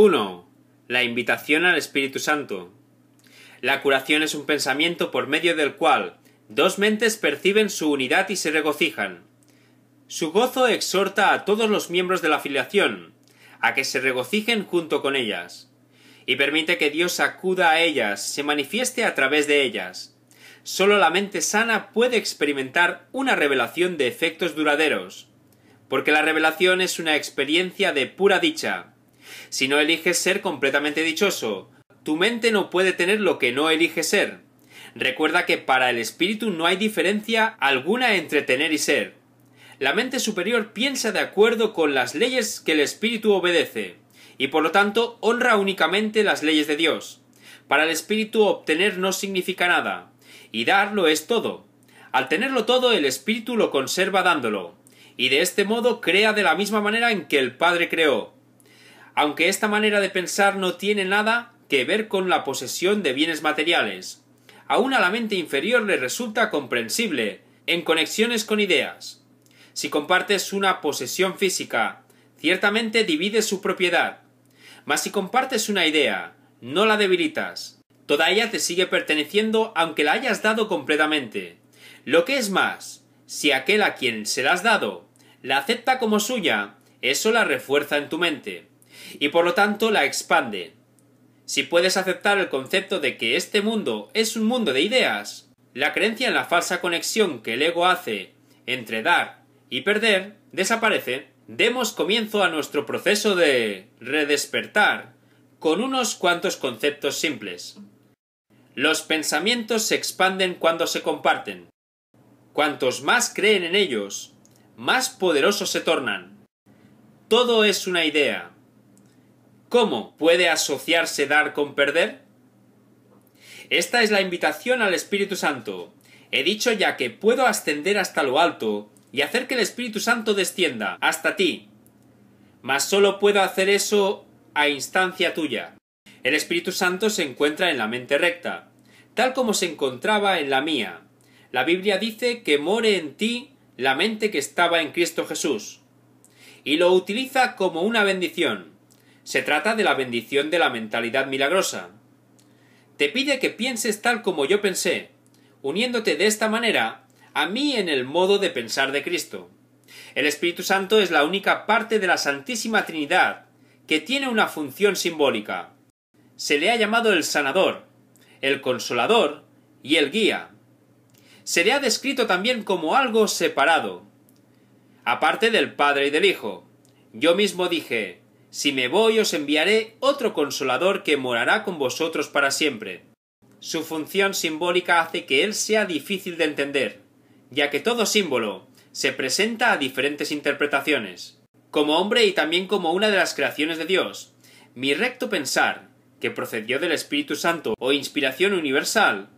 1. La invitación al Espíritu Santo. La curación es un pensamiento por medio del cual dos mentes perciben su unidad y se regocijan. Su gozo exhorta a todos los miembros de la afiliación a que se regocijen junto con ellas, y permite que Dios acuda a ellas, se manifieste a través de ellas. Solo la mente sana puede experimentar una revelación de efectos duraderos, porque la revelación es una experiencia de pura dicha, si no eliges ser completamente dichoso. Tu mente no puede tener lo que no elige ser. Recuerda que para el espíritu no hay diferencia alguna entre tener y ser. La mente superior piensa de acuerdo con las leyes que el espíritu obedece, y por lo tanto honra únicamente las leyes de Dios. Para el espíritu obtener no significa nada, y darlo es todo. Al tenerlo todo el espíritu lo conserva dándolo, y de este modo crea de la misma manera en que el Padre creó aunque esta manera de pensar no tiene nada que ver con la posesión de bienes materiales. Aún a la mente inferior le resulta comprensible, en conexiones con ideas. Si compartes una posesión física, ciertamente divides su propiedad. Mas si compartes una idea, no la debilitas. Toda ella te sigue perteneciendo aunque la hayas dado completamente. Lo que es más, si aquel a quien se la has dado la acepta como suya, eso la refuerza en tu mente y por lo tanto la expande. Si puedes aceptar el concepto de que este mundo es un mundo de ideas, la creencia en la falsa conexión que el ego hace entre dar y perder desaparece, demos comienzo a nuestro proceso de redespertar con unos cuantos conceptos simples. Los pensamientos se expanden cuando se comparten. Cuantos más creen en ellos, más poderosos se tornan. Todo es una idea. ¿Cómo puede asociarse dar con perder? Esta es la invitación al Espíritu Santo. He dicho ya que puedo ascender hasta lo alto y hacer que el Espíritu Santo descienda hasta ti. Mas solo puedo hacer eso a instancia tuya. El Espíritu Santo se encuentra en la mente recta, tal como se encontraba en la mía. La Biblia dice que more en ti la mente que estaba en Cristo Jesús, y lo utiliza como una bendición. Se trata de la bendición de la mentalidad milagrosa. Te pide que pienses tal como yo pensé, uniéndote de esta manera a mí en el modo de pensar de Cristo. El Espíritu Santo es la única parte de la Santísima Trinidad que tiene una función simbólica. Se le ha llamado el sanador, el consolador y el guía. Se le ha descrito también como algo separado, aparte del Padre y del Hijo. Yo mismo dije, si me voy os enviaré otro consolador que morará con vosotros para siempre. Su función simbólica hace que él sea difícil de entender, ya que todo símbolo se presenta a diferentes interpretaciones. Como hombre y también como una de las creaciones de Dios, mi recto pensar, que procedió del Espíritu Santo o inspiración universal,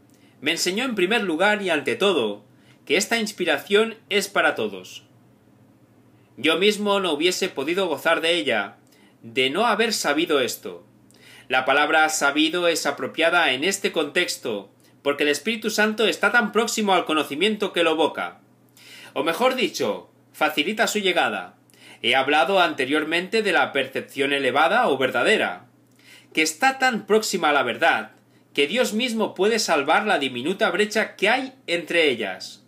me enseñó en primer lugar y ante todo que esta inspiración es para todos. Yo mismo no hubiese podido gozar de ella de no haber sabido esto. La palabra sabido es apropiada en este contexto, porque el Espíritu Santo está tan próximo al conocimiento que lo evoca. O mejor dicho, facilita su llegada. He hablado anteriormente de la percepción elevada o verdadera, que está tan próxima a la verdad, que Dios mismo puede salvar la diminuta brecha que hay entre ellas.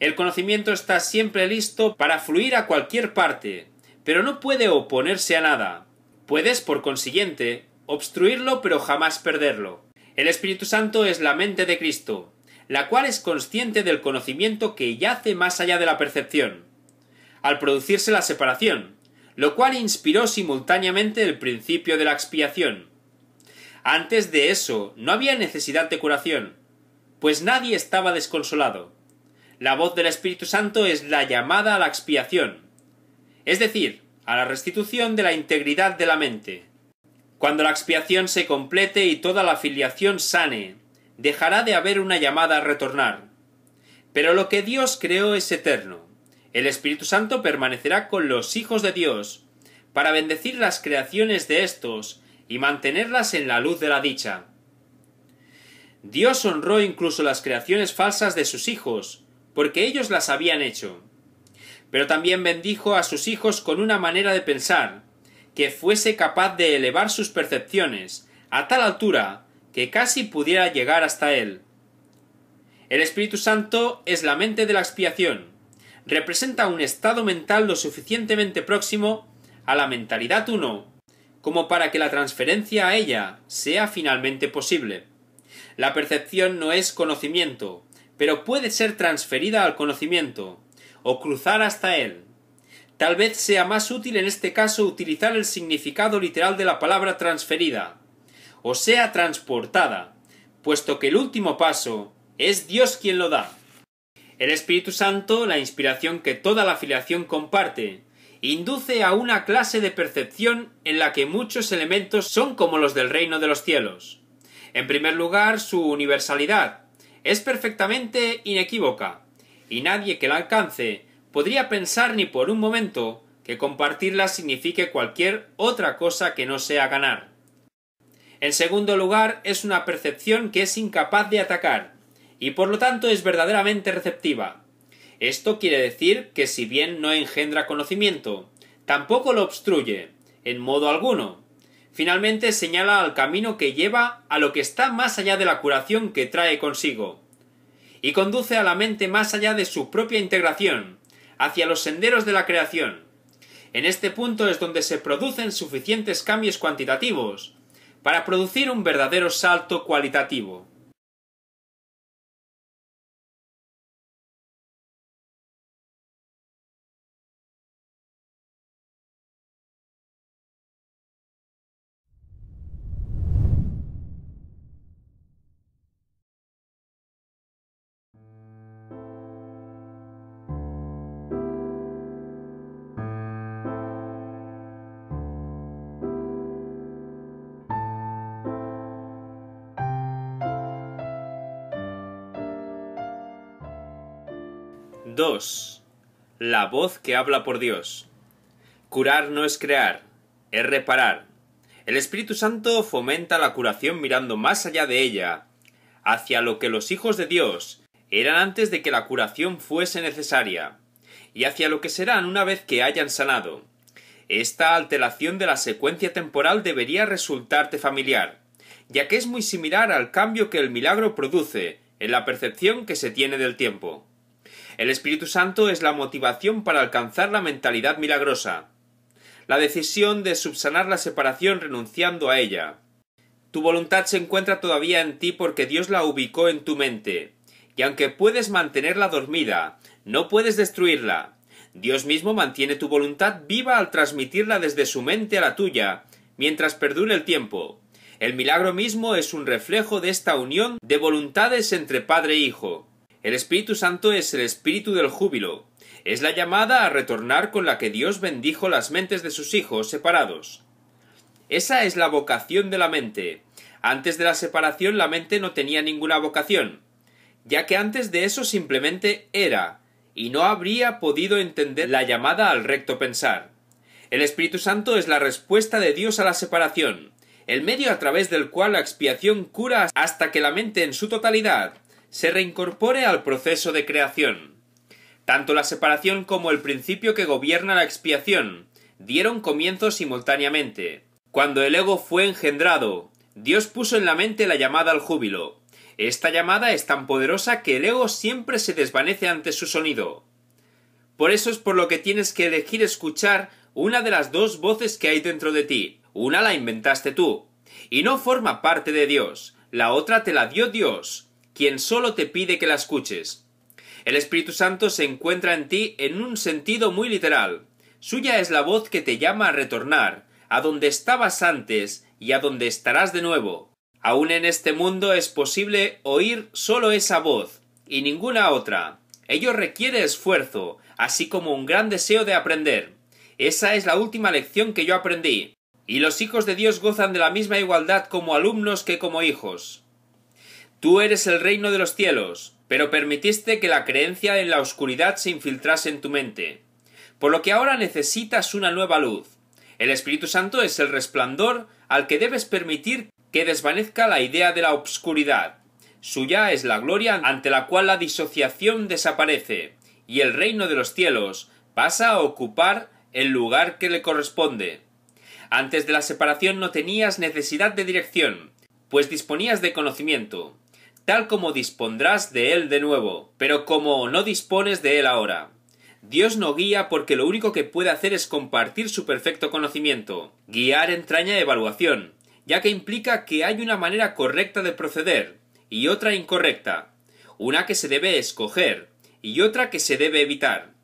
El conocimiento está siempre listo para fluir a cualquier parte, pero no puede oponerse a nada. Puedes, por consiguiente, obstruirlo pero jamás perderlo. El Espíritu Santo es la mente de Cristo, la cual es consciente del conocimiento que yace más allá de la percepción, al producirse la separación, lo cual inspiró simultáneamente el principio de la expiación. Antes de eso no había necesidad de curación, pues nadie estaba desconsolado. La voz del Espíritu Santo es la llamada a la expiación es decir, a la restitución de la integridad de la mente. Cuando la expiación se complete y toda la filiación sane, dejará de haber una llamada a retornar. Pero lo que Dios creó es eterno. El Espíritu Santo permanecerá con los hijos de Dios, para bendecir las creaciones de éstos y mantenerlas en la luz de la dicha. Dios honró incluso las creaciones falsas de sus hijos, porque ellos las habían hecho. Pero también bendijo a sus hijos con una manera de pensar, que fuese capaz de elevar sus percepciones, a tal altura que casi pudiera llegar hasta él. El Espíritu Santo es la mente de la expiación. Representa un estado mental lo suficientemente próximo a la mentalidad uno como para que la transferencia a ella sea finalmente posible. La percepción no es conocimiento, pero puede ser transferida al conocimiento o cruzar hasta él. Tal vez sea más útil en este caso utilizar el significado literal de la palabra transferida, o sea transportada, puesto que el último paso es Dios quien lo da. El Espíritu Santo, la inspiración que toda la filiación comparte, induce a una clase de percepción en la que muchos elementos son como los del reino de los cielos. En primer lugar, su universalidad es perfectamente inequívoca y nadie que la alcance podría pensar ni por un momento que compartirla signifique cualquier otra cosa que no sea ganar. En segundo lugar, es una percepción que es incapaz de atacar, y por lo tanto es verdaderamente receptiva. Esto quiere decir que si bien no engendra conocimiento, tampoco lo obstruye, en modo alguno. Finalmente señala al camino que lleva a lo que está más allá de la curación que trae consigo y conduce a la mente más allá de su propia integración, hacia los senderos de la creación. En este punto es donde se producen suficientes cambios cuantitativos para producir un verdadero salto cualitativo. la voz que habla por Dios. Curar no es crear, es reparar. El Espíritu Santo fomenta la curación mirando más allá de ella, hacia lo que los hijos de Dios eran antes de que la curación fuese necesaria, y hacia lo que serán una vez que hayan sanado. Esta alteración de la secuencia temporal debería resultarte familiar, ya que es muy similar al cambio que el milagro produce en la percepción que se tiene del tiempo. El Espíritu Santo es la motivación para alcanzar la mentalidad milagrosa. La decisión de subsanar la separación renunciando a ella. Tu voluntad se encuentra todavía en ti porque Dios la ubicó en tu mente. Y aunque puedes mantenerla dormida, no puedes destruirla. Dios mismo mantiene tu voluntad viva al transmitirla desde su mente a la tuya, mientras perdure el tiempo. El milagro mismo es un reflejo de esta unión de voluntades entre Padre e Hijo. El Espíritu Santo es el espíritu del júbilo, es la llamada a retornar con la que Dios bendijo las mentes de sus hijos separados. Esa es la vocación de la mente. Antes de la separación la mente no tenía ninguna vocación, ya que antes de eso simplemente era, y no habría podido entender la llamada al recto pensar. El Espíritu Santo es la respuesta de Dios a la separación, el medio a través del cual la expiación cura hasta que la mente en su totalidad se reincorpore al proceso de creación. Tanto la separación como el principio que gobierna la expiación dieron comienzo simultáneamente. Cuando el ego fue engendrado, Dios puso en la mente la llamada al júbilo. Esta llamada es tan poderosa que el ego siempre se desvanece ante su sonido. Por eso es por lo que tienes que elegir escuchar una de las dos voces que hay dentro de ti. Una la inventaste tú, y no forma parte de Dios. La otra te la dio Dios, quien solo te pide que la escuches. El Espíritu Santo se encuentra en ti en un sentido muy literal. Suya es la voz que te llama a retornar, a donde estabas antes y a donde estarás de nuevo. Aún en este mundo es posible oír solo esa voz, y ninguna otra. Ello requiere esfuerzo, así como un gran deseo de aprender. Esa es la última lección que yo aprendí. Y los hijos de Dios gozan de la misma igualdad como alumnos que como hijos. Tú eres el reino de los cielos, pero permitiste que la creencia en la oscuridad se infiltrase en tu mente. Por lo que ahora necesitas una nueva luz. El Espíritu Santo es el resplandor al que debes permitir que desvanezca la idea de la obscuridad. Suya es la gloria ante la cual la disociación desaparece, y el reino de los cielos pasa a ocupar el lugar que le corresponde. Antes de la separación no tenías necesidad de dirección, pues disponías de conocimiento tal como dispondrás de él de nuevo, pero como no dispones de él ahora. Dios no guía porque lo único que puede hacer es compartir su perfecto conocimiento. Guiar entraña evaluación, ya que implica que hay una manera correcta de proceder y otra incorrecta, una que se debe escoger y otra que se debe evitar.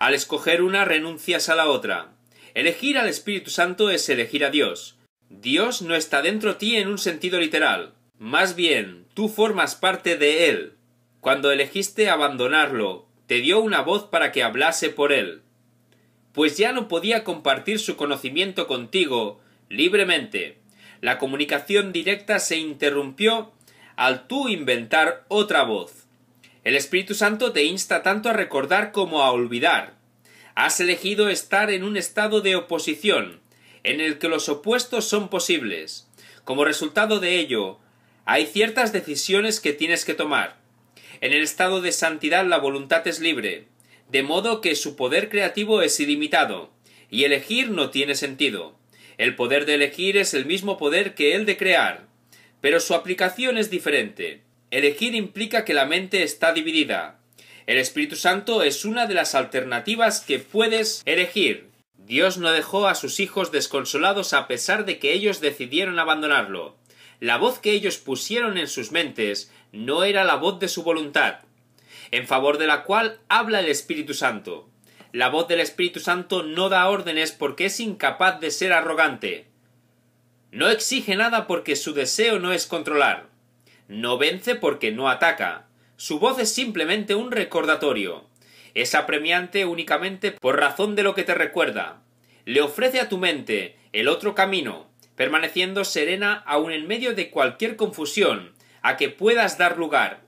Al escoger una renuncias a la otra. Elegir al Espíritu Santo es elegir a Dios. Dios no está dentro de ti en un sentido literal. Más bien, Tú formas parte de él. Cuando elegiste abandonarlo, te dio una voz para que hablase por él. Pues ya no podía compartir su conocimiento contigo libremente. La comunicación directa se interrumpió al tú inventar otra voz. El Espíritu Santo te insta tanto a recordar como a olvidar. Has elegido estar en un estado de oposición, en el que los opuestos son posibles. Como resultado de ello, hay ciertas decisiones que tienes que tomar. En el estado de santidad la voluntad es libre, de modo que su poder creativo es ilimitado, y elegir no tiene sentido. El poder de elegir es el mismo poder que el de crear, pero su aplicación es diferente. Elegir implica que la mente está dividida. El Espíritu Santo es una de las alternativas que puedes elegir. Dios no dejó a sus hijos desconsolados a pesar de que ellos decidieron abandonarlo la voz que ellos pusieron en sus mentes no era la voz de su voluntad, en favor de la cual habla el Espíritu Santo. La voz del Espíritu Santo no da órdenes porque es incapaz de ser arrogante. No exige nada porque su deseo no es controlar. No vence porque no ataca. Su voz es simplemente un recordatorio. Es apremiante únicamente por razón de lo que te recuerda. Le ofrece a tu mente el otro camino, permaneciendo serena aun en medio de cualquier confusión, a que puedas dar lugar.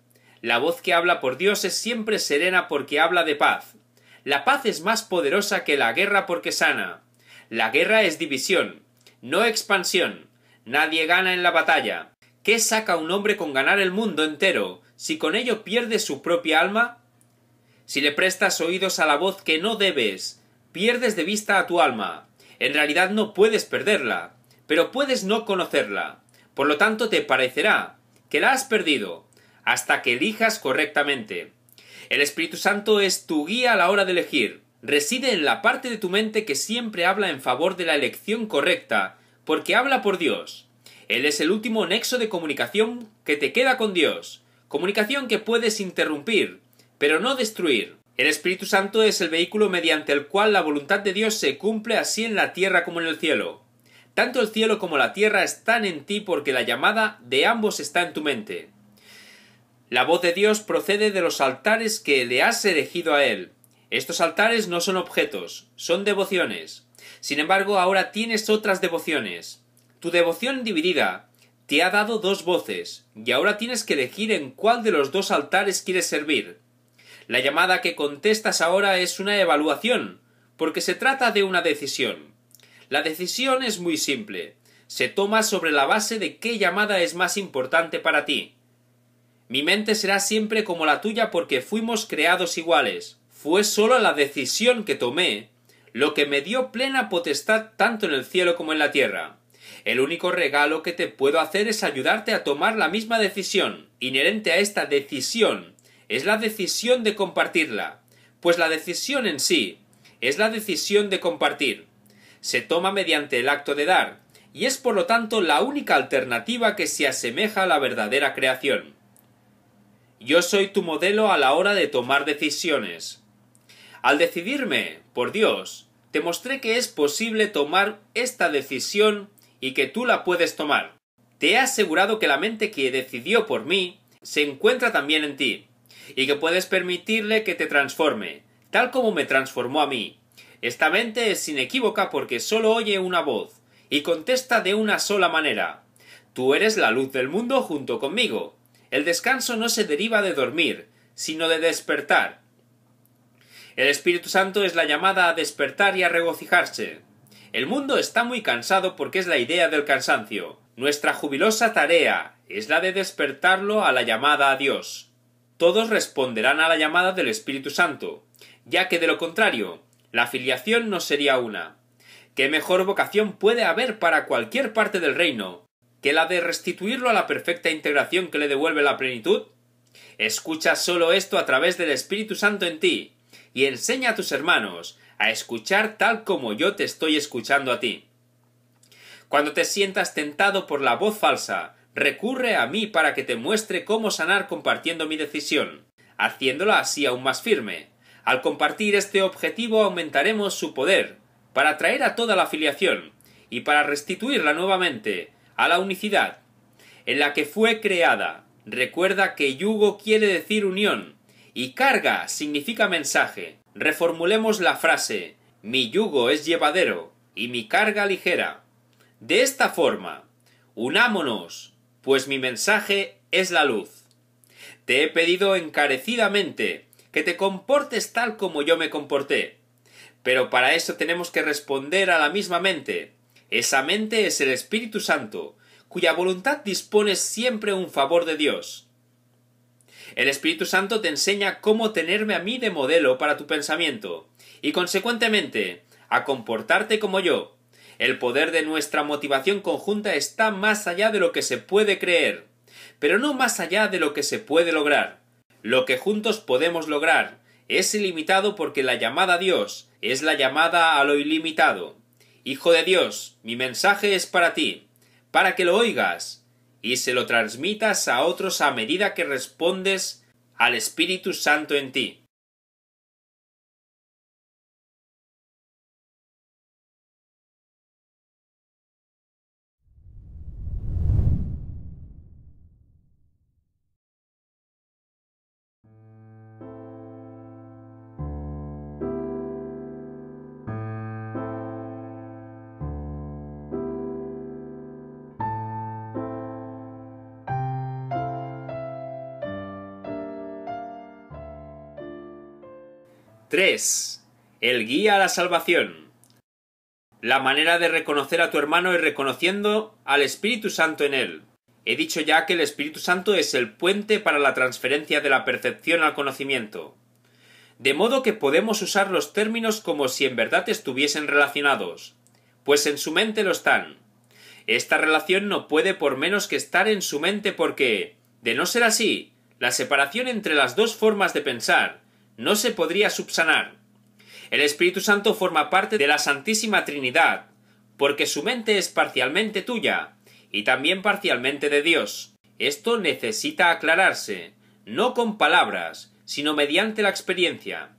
La voz que habla por Dios es siempre serena porque habla de paz. La paz es más poderosa que la guerra porque sana. La guerra es división, no expansión. Nadie gana en la batalla. ¿Qué saca un hombre con ganar el mundo entero si con ello pierde su propia alma? Si le prestas oídos a la voz que no debes, pierdes de vista a tu alma. En realidad no puedes perderla pero puedes no conocerla. Por lo tanto, te parecerá que la has perdido hasta que elijas correctamente. El Espíritu Santo es tu guía a la hora de elegir. Reside en la parte de tu mente que siempre habla en favor de la elección correcta, porque habla por Dios. Él es el último nexo de comunicación que te queda con Dios, comunicación que puedes interrumpir, pero no destruir. El Espíritu Santo es el vehículo mediante el cual la voluntad de Dios se cumple así en la tierra como en el cielo. Tanto el cielo como la tierra están en ti porque la llamada de ambos está en tu mente. La voz de Dios procede de los altares que le has elegido a Él. Estos altares no son objetos, son devociones. Sin embargo, ahora tienes otras devociones. Tu devoción dividida te ha dado dos voces, y ahora tienes que elegir en cuál de los dos altares quieres servir. La llamada que contestas ahora es una evaluación, porque se trata de una decisión. La decisión es muy simple. Se toma sobre la base de qué llamada es más importante para ti. Mi mente será siempre como la tuya porque fuimos creados iguales. Fue solo la decisión que tomé lo que me dio plena potestad tanto en el cielo como en la tierra. El único regalo que te puedo hacer es ayudarte a tomar la misma decisión. Inherente a esta decisión es la decisión de compartirla, pues la decisión en sí es la decisión de compartir se toma mediante el acto de dar, y es por lo tanto la única alternativa que se asemeja a la verdadera creación. Yo soy tu modelo a la hora de tomar decisiones. Al decidirme, por Dios, te mostré que es posible tomar esta decisión y que tú la puedes tomar. Te he asegurado que la mente que decidió por mí se encuentra también en ti, y que puedes permitirle que te transforme, tal como me transformó a mí, esta mente es inequívoca porque solo oye una voz, y contesta de una sola manera. Tú eres la luz del mundo junto conmigo. El descanso no se deriva de dormir, sino de despertar. El Espíritu Santo es la llamada a despertar y a regocijarse. El mundo está muy cansado porque es la idea del cansancio. Nuestra jubilosa tarea es la de despertarlo a la llamada a Dios. Todos responderán a la llamada del Espíritu Santo, ya que de lo contrario, la filiación no sería una. ¿Qué mejor vocación puede haber para cualquier parte del reino que la de restituirlo a la perfecta integración que le devuelve la plenitud? Escucha solo esto a través del Espíritu Santo en ti, y enseña a tus hermanos a escuchar tal como yo te estoy escuchando a ti. Cuando te sientas tentado por la voz falsa, recurre a mí para que te muestre cómo sanar compartiendo mi decisión, haciéndola así aún más firme. Al compartir este objetivo aumentaremos su poder, para atraer a toda la afiliación, y para restituirla nuevamente a la unicidad en la que fue creada. Recuerda que yugo quiere decir unión, y carga significa mensaje. Reformulemos la frase mi yugo es llevadero y mi carga ligera. De esta forma, unámonos, pues mi mensaje es la luz. Te he pedido encarecidamente que te comportes tal como yo me comporté. Pero para eso tenemos que responder a la misma mente. Esa mente es el Espíritu Santo, cuya voluntad dispone siempre un favor de Dios. El Espíritu Santo te enseña cómo tenerme a mí de modelo para tu pensamiento, y consecuentemente, a comportarte como yo. El poder de nuestra motivación conjunta está más allá de lo que se puede creer, pero no más allá de lo que se puede lograr. Lo que juntos podemos lograr es ilimitado porque la llamada a Dios es la llamada a lo ilimitado. Hijo de Dios, mi mensaje es para ti, para que lo oigas y se lo transmitas a otros a medida que respondes al Espíritu Santo en ti. el guía a la salvación. La manera de reconocer a tu hermano es reconociendo al Espíritu Santo en él. He dicho ya que el Espíritu Santo es el puente para la transferencia de la percepción al conocimiento. De modo que podemos usar los términos como si en verdad estuviesen relacionados, pues en su mente lo están. Esta relación no puede por menos que estar en su mente porque, de no ser así, la separación entre las dos formas de pensar, no se podría subsanar. El Espíritu Santo forma parte de la Santísima Trinidad, porque su mente es parcialmente tuya y también parcialmente de Dios. Esto necesita aclararse, no con palabras, sino mediante la experiencia.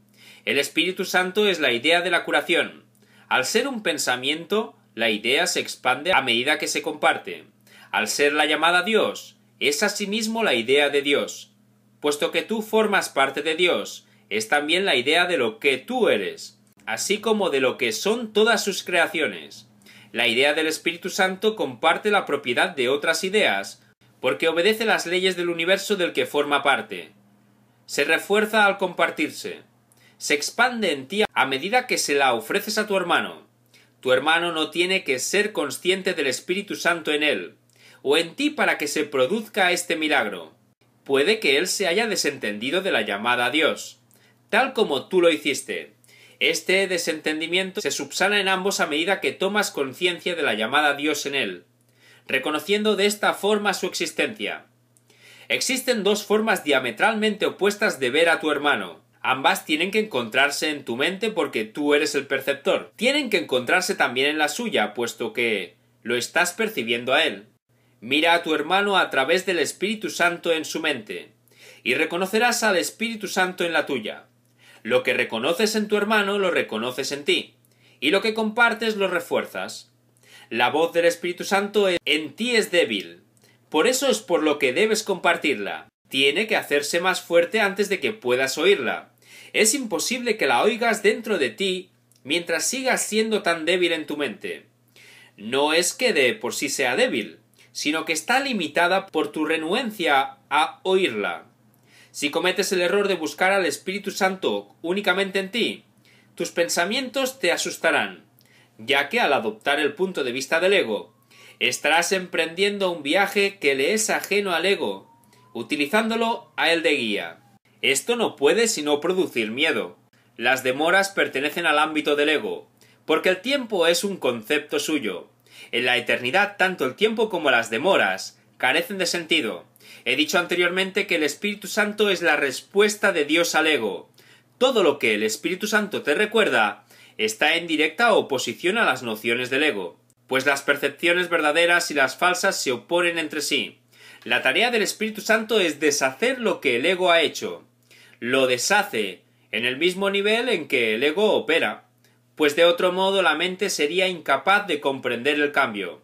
El Espíritu Santo es la idea de la curación. Al ser un pensamiento, la idea se expande a medida que se comparte. Al ser la llamada Dios, es asimismo la idea de Dios. Puesto que tú formas parte de Dios, es también la idea de lo que tú eres, así como de lo que son todas sus creaciones. La idea del Espíritu Santo comparte la propiedad de otras ideas, porque obedece las leyes del universo del que forma parte. Se refuerza al compartirse. Se expande en ti a medida que se la ofreces a tu hermano. Tu hermano no tiene que ser consciente del Espíritu Santo en él, o en ti para que se produzca este milagro. Puede que él se haya desentendido de la llamada a Dios tal como tú lo hiciste. Este desentendimiento se subsana en ambos a medida que tomas conciencia de la llamada Dios en él, reconociendo de esta forma su existencia. Existen dos formas diametralmente opuestas de ver a tu hermano. Ambas tienen que encontrarse en tu mente porque tú eres el perceptor. Tienen que encontrarse también en la suya, puesto que lo estás percibiendo a él. Mira a tu hermano a través del Espíritu Santo en su mente, y reconocerás al Espíritu Santo en la tuya. Lo que reconoces en tu hermano lo reconoces en ti, y lo que compartes lo refuerzas. La voz del Espíritu Santo en ti es débil, por eso es por lo que debes compartirla. Tiene que hacerse más fuerte antes de que puedas oírla. Es imposible que la oigas dentro de ti mientras sigas siendo tan débil en tu mente. No es que de por sí sea débil, sino que está limitada por tu renuencia a oírla. Si cometes el error de buscar al Espíritu Santo únicamente en ti, tus pensamientos te asustarán, ya que al adoptar el punto de vista del ego, estarás emprendiendo un viaje que le es ajeno al ego, utilizándolo a él de guía. Esto no puede sino producir miedo. Las demoras pertenecen al ámbito del ego, porque el tiempo es un concepto suyo. En la eternidad tanto el tiempo como las demoras carecen de sentido. He dicho anteriormente que el Espíritu Santo es la respuesta de Dios al ego. Todo lo que el Espíritu Santo te recuerda está en directa oposición a las nociones del ego, pues las percepciones verdaderas y las falsas se oponen entre sí. La tarea del Espíritu Santo es deshacer lo que el ego ha hecho. Lo deshace en el mismo nivel en que el ego opera, pues de otro modo la mente sería incapaz de comprender el cambio.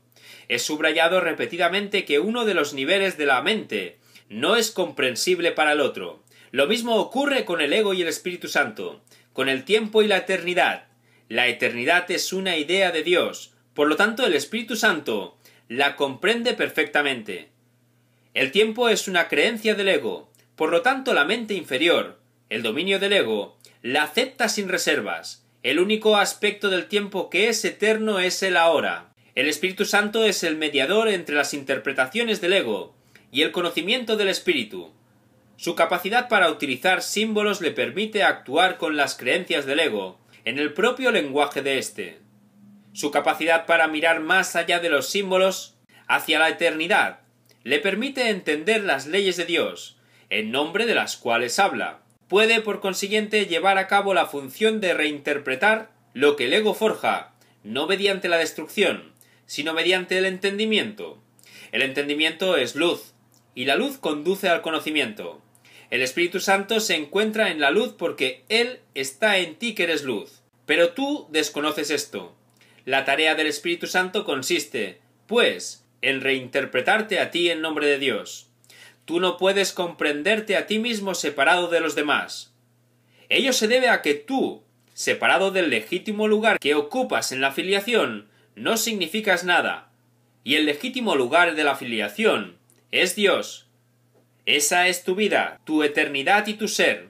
He subrayado repetidamente que uno de los niveles de la mente no es comprensible para el otro. Lo mismo ocurre con el ego y el Espíritu Santo, con el tiempo y la eternidad. La eternidad es una idea de Dios, por lo tanto el Espíritu Santo la comprende perfectamente. El tiempo es una creencia del ego, por lo tanto la mente inferior, el dominio del ego, la acepta sin reservas. El único aspecto del tiempo que es eterno es el ahora. El Espíritu Santo es el mediador entre las interpretaciones del ego y el conocimiento del espíritu. Su capacidad para utilizar símbolos le permite actuar con las creencias del ego, en el propio lenguaje de éste. Su capacidad para mirar más allá de los símbolos, hacia la eternidad, le permite entender las leyes de Dios, en nombre de las cuales habla. Puede, por consiguiente, llevar a cabo la función de reinterpretar lo que el ego forja, no mediante la destrucción, sino mediante el entendimiento. El entendimiento es luz, y la luz conduce al conocimiento. El Espíritu Santo se encuentra en la luz porque Él está en ti que eres luz. Pero tú desconoces esto. La tarea del Espíritu Santo consiste, pues, en reinterpretarte a ti en nombre de Dios. Tú no puedes comprenderte a ti mismo separado de los demás. Ello se debe a que tú, separado del legítimo lugar que ocupas en la filiación, no significas nada, y el legítimo lugar de la filiación es Dios. Esa es tu vida, tu eternidad y tu ser.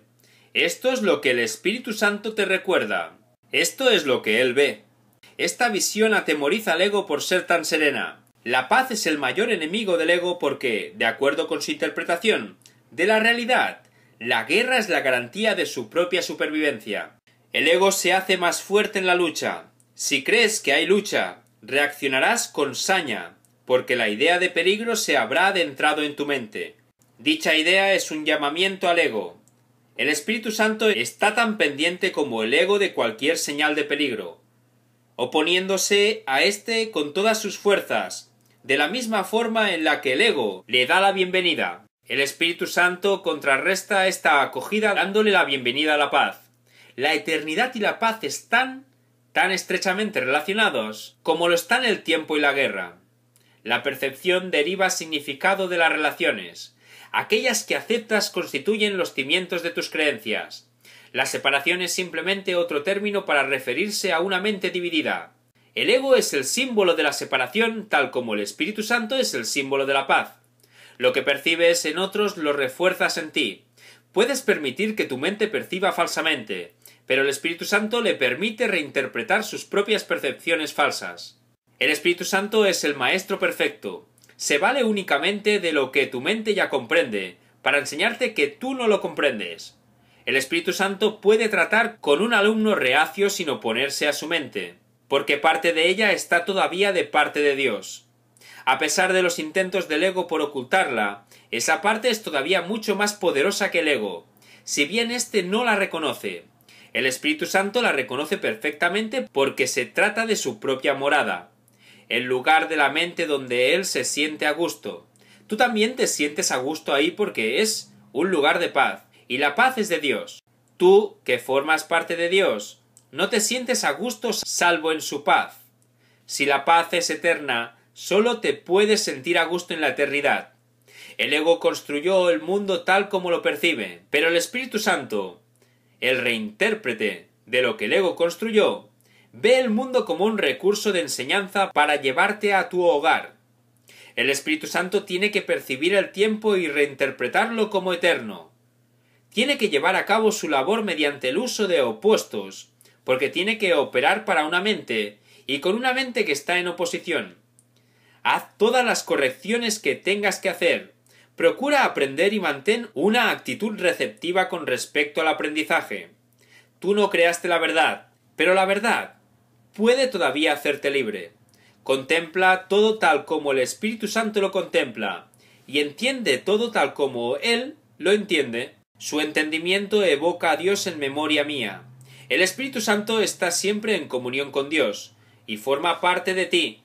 Esto es lo que el Espíritu Santo te recuerda. Esto es lo que Él ve. Esta visión atemoriza al ego por ser tan serena. La paz es el mayor enemigo del ego porque, de acuerdo con su interpretación, de la realidad, la guerra es la garantía de su propia supervivencia. El ego se hace más fuerte en la lucha, si crees que hay lucha, reaccionarás con saña, porque la idea de peligro se habrá adentrado en tu mente. Dicha idea es un llamamiento al ego. El Espíritu Santo está tan pendiente como el ego de cualquier señal de peligro, oponiéndose a éste con todas sus fuerzas, de la misma forma en la que el ego le da la bienvenida. El Espíritu Santo contrarresta esta acogida dándole la bienvenida a la paz. La eternidad y la paz están tan estrechamente relacionados como lo están el tiempo y la guerra. La percepción deriva significado de las relaciones. Aquellas que aceptas constituyen los cimientos de tus creencias. La separación es simplemente otro término para referirse a una mente dividida. El ego es el símbolo de la separación tal como el Espíritu Santo es el símbolo de la paz. Lo que percibes en otros lo refuerzas en ti. Puedes permitir que tu mente perciba falsamente, pero el Espíritu Santo le permite reinterpretar sus propias percepciones falsas. El Espíritu Santo es el Maestro perfecto. Se vale únicamente de lo que tu mente ya comprende, para enseñarte que tú no lo comprendes. El Espíritu Santo puede tratar con un alumno reacio sin oponerse a su mente, porque parte de ella está todavía de parte de Dios. A pesar de los intentos del ego por ocultarla, esa parte es todavía mucho más poderosa que el ego, si bien éste no la reconoce. El Espíritu Santo la reconoce perfectamente porque se trata de su propia morada, el lugar de la mente donde Él se siente a gusto. Tú también te sientes a gusto ahí porque es un lugar de paz, y la paz es de Dios. Tú, que formas parte de Dios, no te sientes a gusto salvo en su paz. Si la paz es eterna, solo te puedes sentir a gusto en la eternidad. El ego construyó el mundo tal como lo percibe, pero el Espíritu Santo el reintérprete de lo que el ego construyó, ve el mundo como un recurso de enseñanza para llevarte a tu hogar. El Espíritu Santo tiene que percibir el tiempo y reinterpretarlo como eterno. Tiene que llevar a cabo su labor mediante el uso de opuestos, porque tiene que operar para una mente, y con una mente que está en oposición. Haz todas las correcciones que tengas que hacer, Procura aprender y mantén una actitud receptiva con respecto al aprendizaje. Tú no creaste la verdad, pero la verdad puede todavía hacerte libre. Contempla todo tal como el Espíritu Santo lo contempla, y entiende todo tal como Él lo entiende. Su entendimiento evoca a Dios en memoria mía. El Espíritu Santo está siempre en comunión con Dios, y forma parte de ti.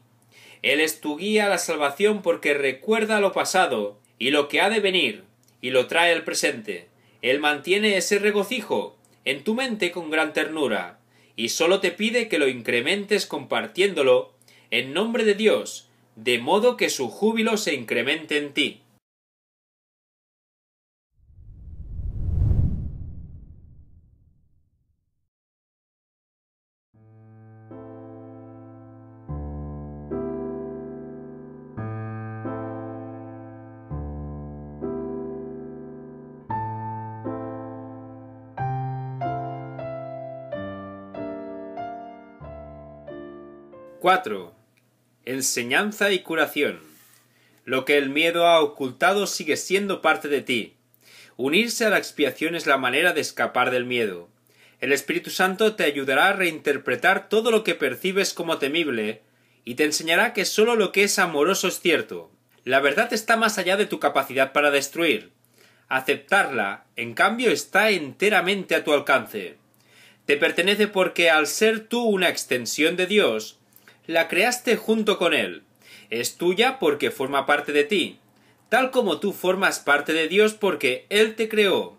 Él es tu guía a la salvación porque recuerda lo pasado, y lo que ha de venir, y lo trae el presente. Él mantiene ese regocijo en tu mente con gran ternura, y sólo te pide que lo incrementes compartiéndolo en nombre de Dios, de modo que su júbilo se incremente en ti. 4. Enseñanza y curación. Lo que el miedo ha ocultado sigue siendo parte de ti. Unirse a la expiación es la manera de escapar del miedo. El Espíritu Santo te ayudará a reinterpretar todo lo que percibes como temible y te enseñará que solo lo que es amoroso es cierto. La verdad está más allá de tu capacidad para destruir. Aceptarla, en cambio, está enteramente a tu alcance. Te pertenece porque al ser tú una extensión de Dios, la creaste junto con Él. Es tuya porque forma parte de ti, tal como tú formas parte de Dios porque Él te creó.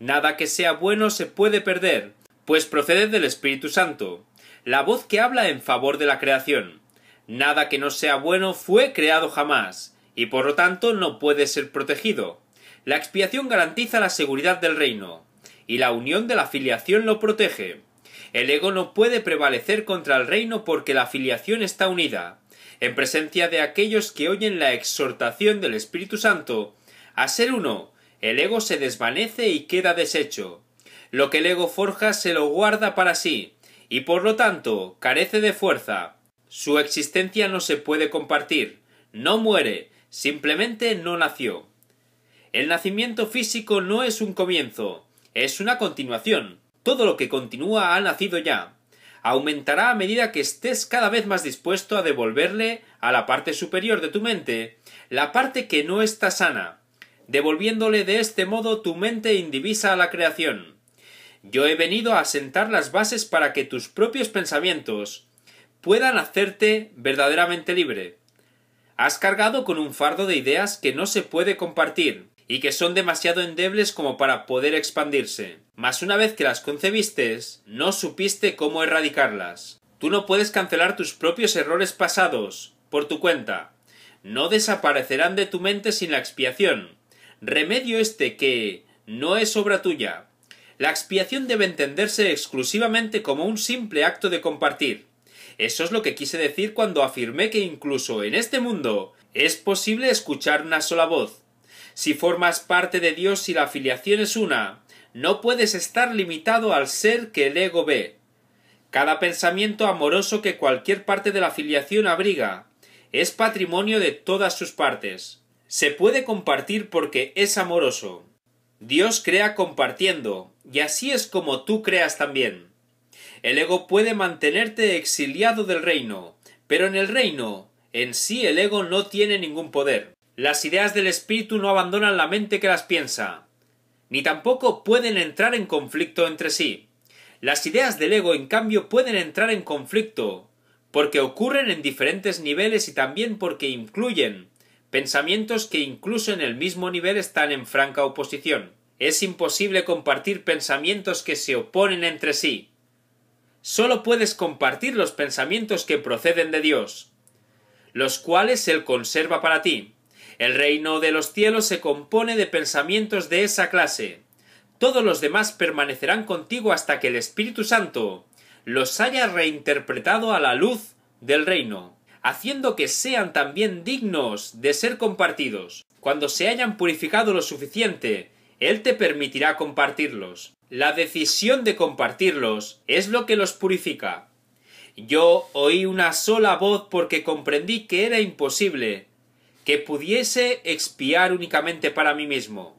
Nada que sea bueno se puede perder, pues procede del Espíritu Santo, la voz que habla en favor de la creación. Nada que no sea bueno fue creado jamás, y por lo tanto no puede ser protegido. La expiación garantiza la seguridad del reino, y la unión de la filiación lo protege. El ego no puede prevalecer contra el reino porque la filiación está unida, en presencia de aquellos que oyen la exhortación del Espíritu Santo, a ser uno, el ego se desvanece y queda deshecho. Lo que el ego forja se lo guarda para sí, y por lo tanto carece de fuerza. Su existencia no se puede compartir, no muere, simplemente no nació. El nacimiento físico no es un comienzo, es una continuación, todo lo que continúa ha nacido ya. Aumentará a medida que estés cada vez más dispuesto a devolverle a la parte superior de tu mente, la parte que no está sana, devolviéndole de este modo tu mente indivisa a la creación. Yo he venido a sentar las bases para que tus propios pensamientos puedan hacerte verdaderamente libre. Has cargado con un fardo de ideas que no se puede compartir, y que son demasiado endebles como para poder expandirse. Mas una vez que las concebiste, no supiste cómo erradicarlas. Tú no puedes cancelar tus propios errores pasados, por tu cuenta. No desaparecerán de tu mente sin la expiación. Remedio este que no es obra tuya. La expiación debe entenderse exclusivamente como un simple acto de compartir. Eso es lo que quise decir cuando afirmé que incluso en este mundo es posible escuchar una sola voz, si formas parte de Dios y la afiliación es una, no puedes estar limitado al ser que el ego ve. Cada pensamiento amoroso que cualquier parte de la afiliación abriga es patrimonio de todas sus partes. Se puede compartir porque es amoroso. Dios crea compartiendo, y así es como tú creas también. El ego puede mantenerte exiliado del reino, pero en el reino en sí el ego no tiene ningún poder. Las ideas del espíritu no abandonan la mente que las piensa, ni tampoco pueden entrar en conflicto entre sí. Las ideas del ego, en cambio, pueden entrar en conflicto, porque ocurren en diferentes niveles y también porque incluyen pensamientos que incluso en el mismo nivel están en franca oposición. Es imposible compartir pensamientos que se oponen entre sí. Solo puedes compartir los pensamientos que proceden de Dios, los cuales Él conserva para ti. El reino de los cielos se compone de pensamientos de esa clase. Todos los demás permanecerán contigo hasta que el Espíritu Santo los haya reinterpretado a la luz del reino, haciendo que sean también dignos de ser compartidos. Cuando se hayan purificado lo suficiente, Él te permitirá compartirlos. La decisión de compartirlos es lo que los purifica. Yo oí una sola voz porque comprendí que era imposible que pudiese expiar únicamente para mí mismo.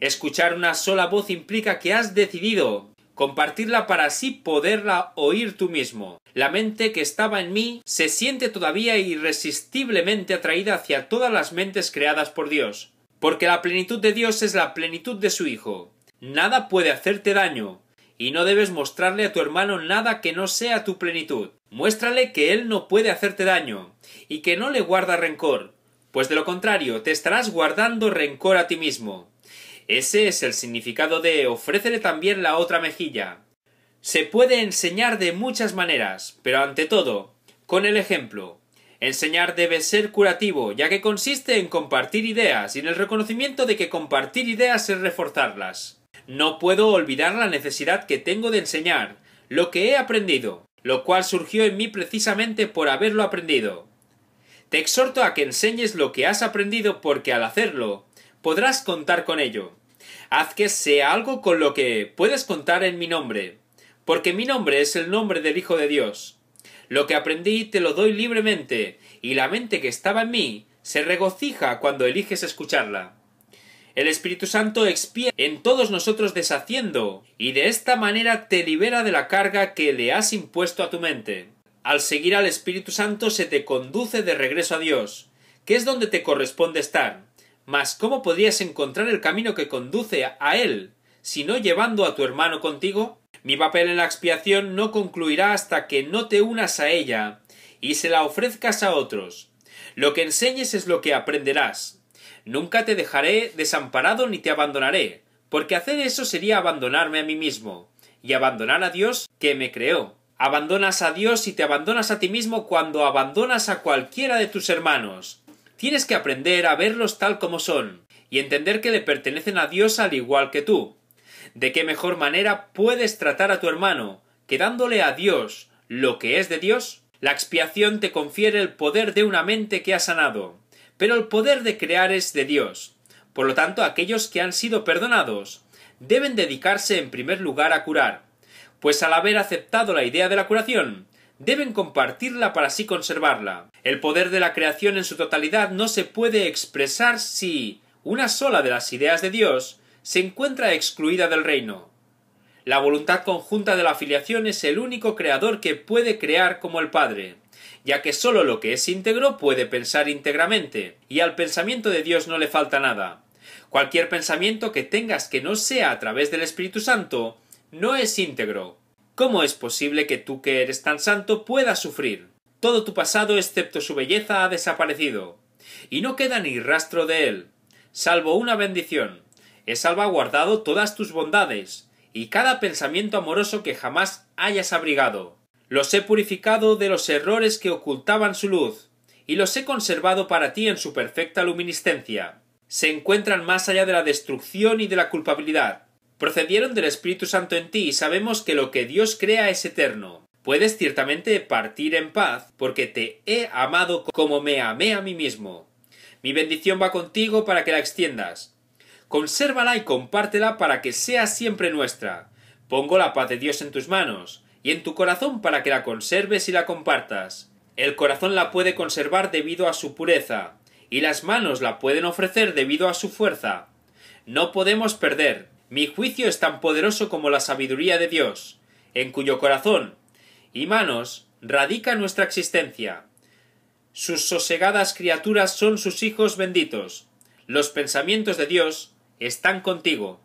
Escuchar una sola voz implica que has decidido compartirla para así poderla oír tú mismo. La mente que estaba en mí se siente todavía irresistiblemente atraída hacia todas las mentes creadas por Dios, porque la plenitud de Dios es la plenitud de su Hijo. Nada puede hacerte daño, y no debes mostrarle a tu hermano nada que no sea tu plenitud. Muéstrale que él no puede hacerte daño, y que no le guarda rencor, pues de lo contrario te estarás guardando rencor a ti mismo. Ese es el significado de ofrécele también la otra mejilla. Se puede enseñar de muchas maneras, pero ante todo, con el ejemplo. Enseñar debe ser curativo, ya que consiste en compartir ideas y en el reconocimiento de que compartir ideas es reforzarlas. No puedo olvidar la necesidad que tengo de enseñar, lo que he aprendido, lo cual surgió en mí precisamente por haberlo aprendido. Te exhorto a que enseñes lo que has aprendido porque al hacerlo podrás contar con ello. Haz que sea algo con lo que puedes contar en mi nombre, porque mi nombre es el nombre del Hijo de Dios. Lo que aprendí te lo doy libremente, y la mente que estaba en mí se regocija cuando eliges escucharla. El Espíritu Santo expía en todos nosotros deshaciendo, y de esta manera te libera de la carga que le has impuesto a tu mente. Al seguir al Espíritu Santo se te conduce de regreso a Dios, que es donde te corresponde estar. Mas ¿cómo podrías encontrar el camino que conduce a Él, si no llevando a tu hermano contigo? Mi papel en la expiación no concluirá hasta que no te unas a ella y se la ofrezcas a otros. Lo que enseñes es lo que aprenderás. Nunca te dejaré desamparado ni te abandonaré, porque hacer eso sería abandonarme a mí mismo y abandonar a Dios que me creó. Abandonas a Dios y te abandonas a ti mismo cuando abandonas a cualquiera de tus hermanos. Tienes que aprender a verlos tal como son y entender que le pertenecen a Dios al igual que tú. ¿De qué mejor manera puedes tratar a tu hermano que dándole a Dios lo que es de Dios? La expiación te confiere el poder de una mente que ha sanado, pero el poder de crear es de Dios. Por lo tanto, aquellos que han sido perdonados deben dedicarse en primer lugar a curar pues al haber aceptado la idea de la curación, deben compartirla para así conservarla. El poder de la creación en su totalidad no se puede expresar si una sola de las ideas de Dios se encuentra excluida del reino. La voluntad conjunta de la afiliación es el único creador que puede crear como el Padre, ya que sólo lo que es íntegro puede pensar íntegramente, y al pensamiento de Dios no le falta nada. Cualquier pensamiento que tengas que no sea a través del Espíritu Santo no es íntegro. ¿Cómo es posible que tú que eres tan santo puedas sufrir? Todo tu pasado excepto su belleza ha desaparecido, y no queda ni rastro de él, salvo una bendición. He salvaguardado todas tus bondades, y cada pensamiento amoroso que jamás hayas abrigado. Los he purificado de los errores que ocultaban su luz, y los he conservado para ti en su perfecta luminiscencia. Se encuentran más allá de la destrucción y de la culpabilidad procedieron del Espíritu Santo en ti y sabemos que lo que Dios crea es eterno. Puedes ciertamente partir en paz, porque te he amado como me amé a mí mismo. Mi bendición va contigo para que la extiendas. Consérvala y compártela para que sea siempre nuestra. Pongo la paz de Dios en tus manos, y en tu corazón para que la conserves y la compartas. El corazón la puede conservar debido a su pureza, y las manos la pueden ofrecer debido a su fuerza. No podemos perder, mi juicio es tan poderoso como la sabiduría de Dios, en cuyo corazón y manos radica nuestra existencia. Sus sosegadas criaturas son sus hijos benditos. Los pensamientos de Dios están contigo.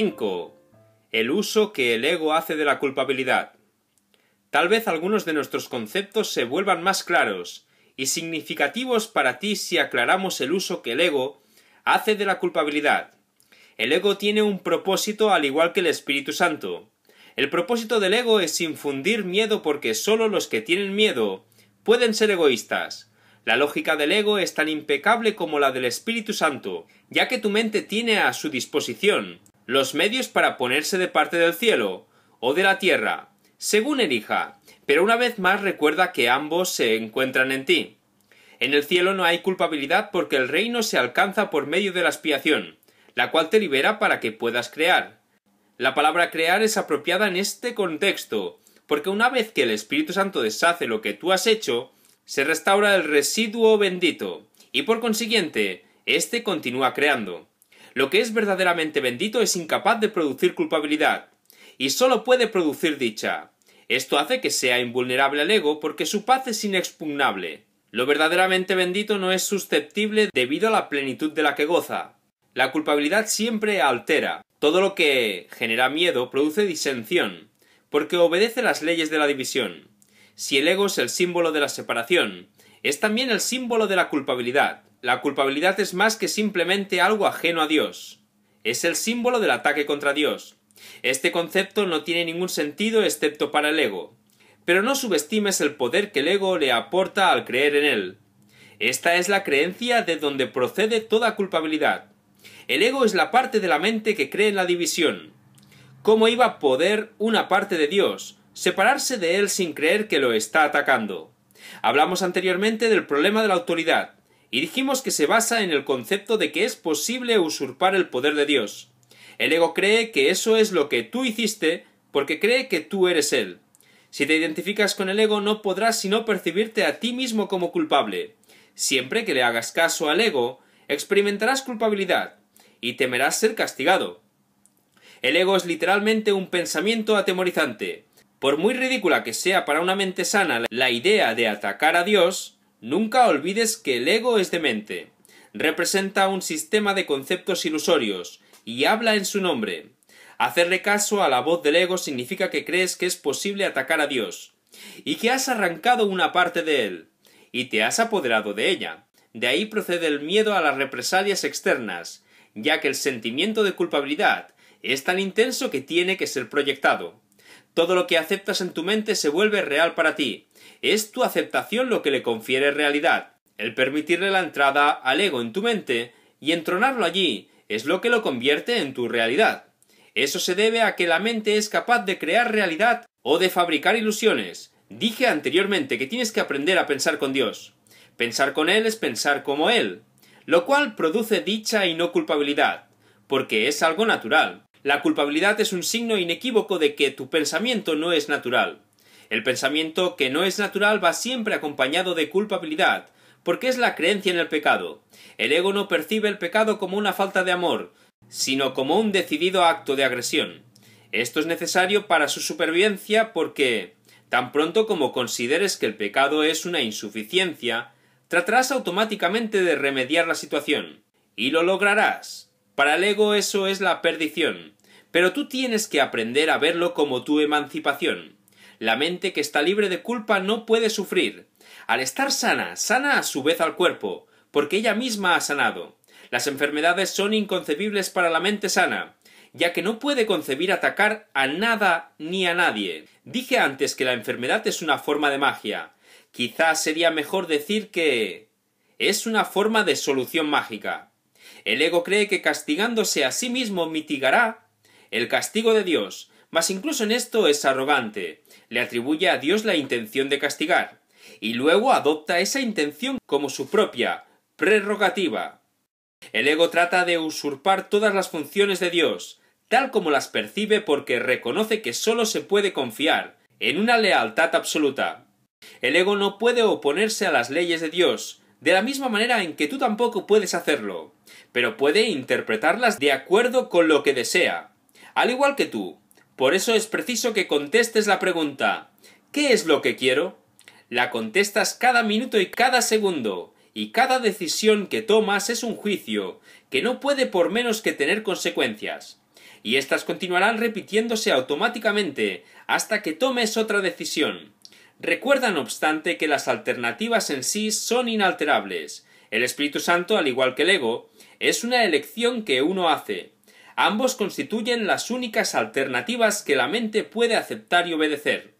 5. El uso que el ego hace de la culpabilidad. Tal vez algunos de nuestros conceptos se vuelvan más claros y significativos para ti si aclaramos el uso que el ego hace de la culpabilidad. El ego tiene un propósito al igual que el Espíritu Santo. El propósito del ego es infundir miedo porque solo los que tienen miedo pueden ser egoístas. La lógica del ego es tan impecable como la del Espíritu Santo, ya que tu mente tiene a su disposición los medios para ponerse de parte del cielo o de la tierra, según elija, pero una vez más recuerda que ambos se encuentran en ti. En el cielo no hay culpabilidad porque el reino se alcanza por medio de la expiación, la cual te libera para que puedas crear. La palabra crear es apropiada en este contexto, porque una vez que el Espíritu Santo deshace lo que tú has hecho, se restaura el residuo bendito, y por consiguiente, éste continúa creando. Lo que es verdaderamente bendito es incapaz de producir culpabilidad, y solo puede producir dicha. Esto hace que sea invulnerable al ego porque su paz es inexpugnable. Lo verdaderamente bendito no es susceptible debido a la plenitud de la que goza. La culpabilidad siempre altera. Todo lo que genera miedo produce disensión, porque obedece las leyes de la división. Si el ego es el símbolo de la separación, es también el símbolo de la culpabilidad. La culpabilidad es más que simplemente algo ajeno a Dios. Es el símbolo del ataque contra Dios. Este concepto no tiene ningún sentido excepto para el ego. Pero no subestimes el poder que el ego le aporta al creer en él. Esta es la creencia de donde procede toda culpabilidad. El ego es la parte de la mente que cree en la división. ¿Cómo iba a poder una parte de Dios separarse de él sin creer que lo está atacando? Hablamos anteriormente del problema de la autoridad. Y dijimos que se basa en el concepto de que es posible usurpar el poder de Dios. El ego cree que eso es lo que tú hiciste porque cree que tú eres Él. Si te identificas con el ego no podrás sino percibirte a ti mismo como culpable. Siempre que le hagas caso al ego, experimentarás culpabilidad y temerás ser castigado. El ego es literalmente un pensamiento atemorizante. Por muy ridícula que sea para una mente sana la idea de atacar a Dios, Nunca olvides que el ego es demente. Representa un sistema de conceptos ilusorios y habla en su nombre. Hacerle caso a la voz del ego significa que crees que es posible atacar a Dios y que has arrancado una parte de él y te has apoderado de ella. De ahí procede el miedo a las represalias externas, ya que el sentimiento de culpabilidad es tan intenso que tiene que ser proyectado. Todo lo que aceptas en tu mente se vuelve real para ti, es tu aceptación lo que le confiere realidad. El permitirle la entrada al ego en tu mente y entronarlo allí es lo que lo convierte en tu realidad. Eso se debe a que la mente es capaz de crear realidad o de fabricar ilusiones. Dije anteriormente que tienes que aprender a pensar con Dios. Pensar con Él es pensar como Él, lo cual produce dicha y no culpabilidad, porque es algo natural. La culpabilidad es un signo inequívoco de que tu pensamiento no es natural. El pensamiento que no es natural va siempre acompañado de culpabilidad, porque es la creencia en el pecado. El ego no percibe el pecado como una falta de amor, sino como un decidido acto de agresión. Esto es necesario para su supervivencia porque, tan pronto como consideres que el pecado es una insuficiencia, tratarás automáticamente de remediar la situación. Y lo lograrás. Para el ego eso es la perdición. Pero tú tienes que aprender a verlo como tu emancipación. La mente que está libre de culpa no puede sufrir. Al estar sana, sana a su vez al cuerpo, porque ella misma ha sanado. Las enfermedades son inconcebibles para la mente sana, ya que no puede concebir atacar a nada ni a nadie. Dije antes que la enfermedad es una forma de magia. Quizás sería mejor decir que es una forma de solución mágica. El ego cree que castigándose a sí mismo mitigará el castigo de Dios, mas incluso en esto es arrogante le atribuye a Dios la intención de castigar, y luego adopta esa intención como su propia prerrogativa. El ego trata de usurpar todas las funciones de Dios, tal como las percibe porque reconoce que sólo se puede confiar en una lealtad absoluta. El ego no puede oponerse a las leyes de Dios, de la misma manera en que tú tampoco puedes hacerlo, pero puede interpretarlas de acuerdo con lo que desea, al igual que tú. Por eso es preciso que contestes la pregunta ¿Qué es lo que quiero? La contestas cada minuto y cada segundo, y cada decisión que tomas es un juicio, que no puede por menos que tener consecuencias. Y éstas continuarán repitiéndose automáticamente hasta que tomes otra decisión. Recuerda, no obstante, que las alternativas en sí son inalterables. El Espíritu Santo, al igual que el ego, es una elección que uno hace. Ambos constituyen las únicas alternativas que la mente puede aceptar y obedecer.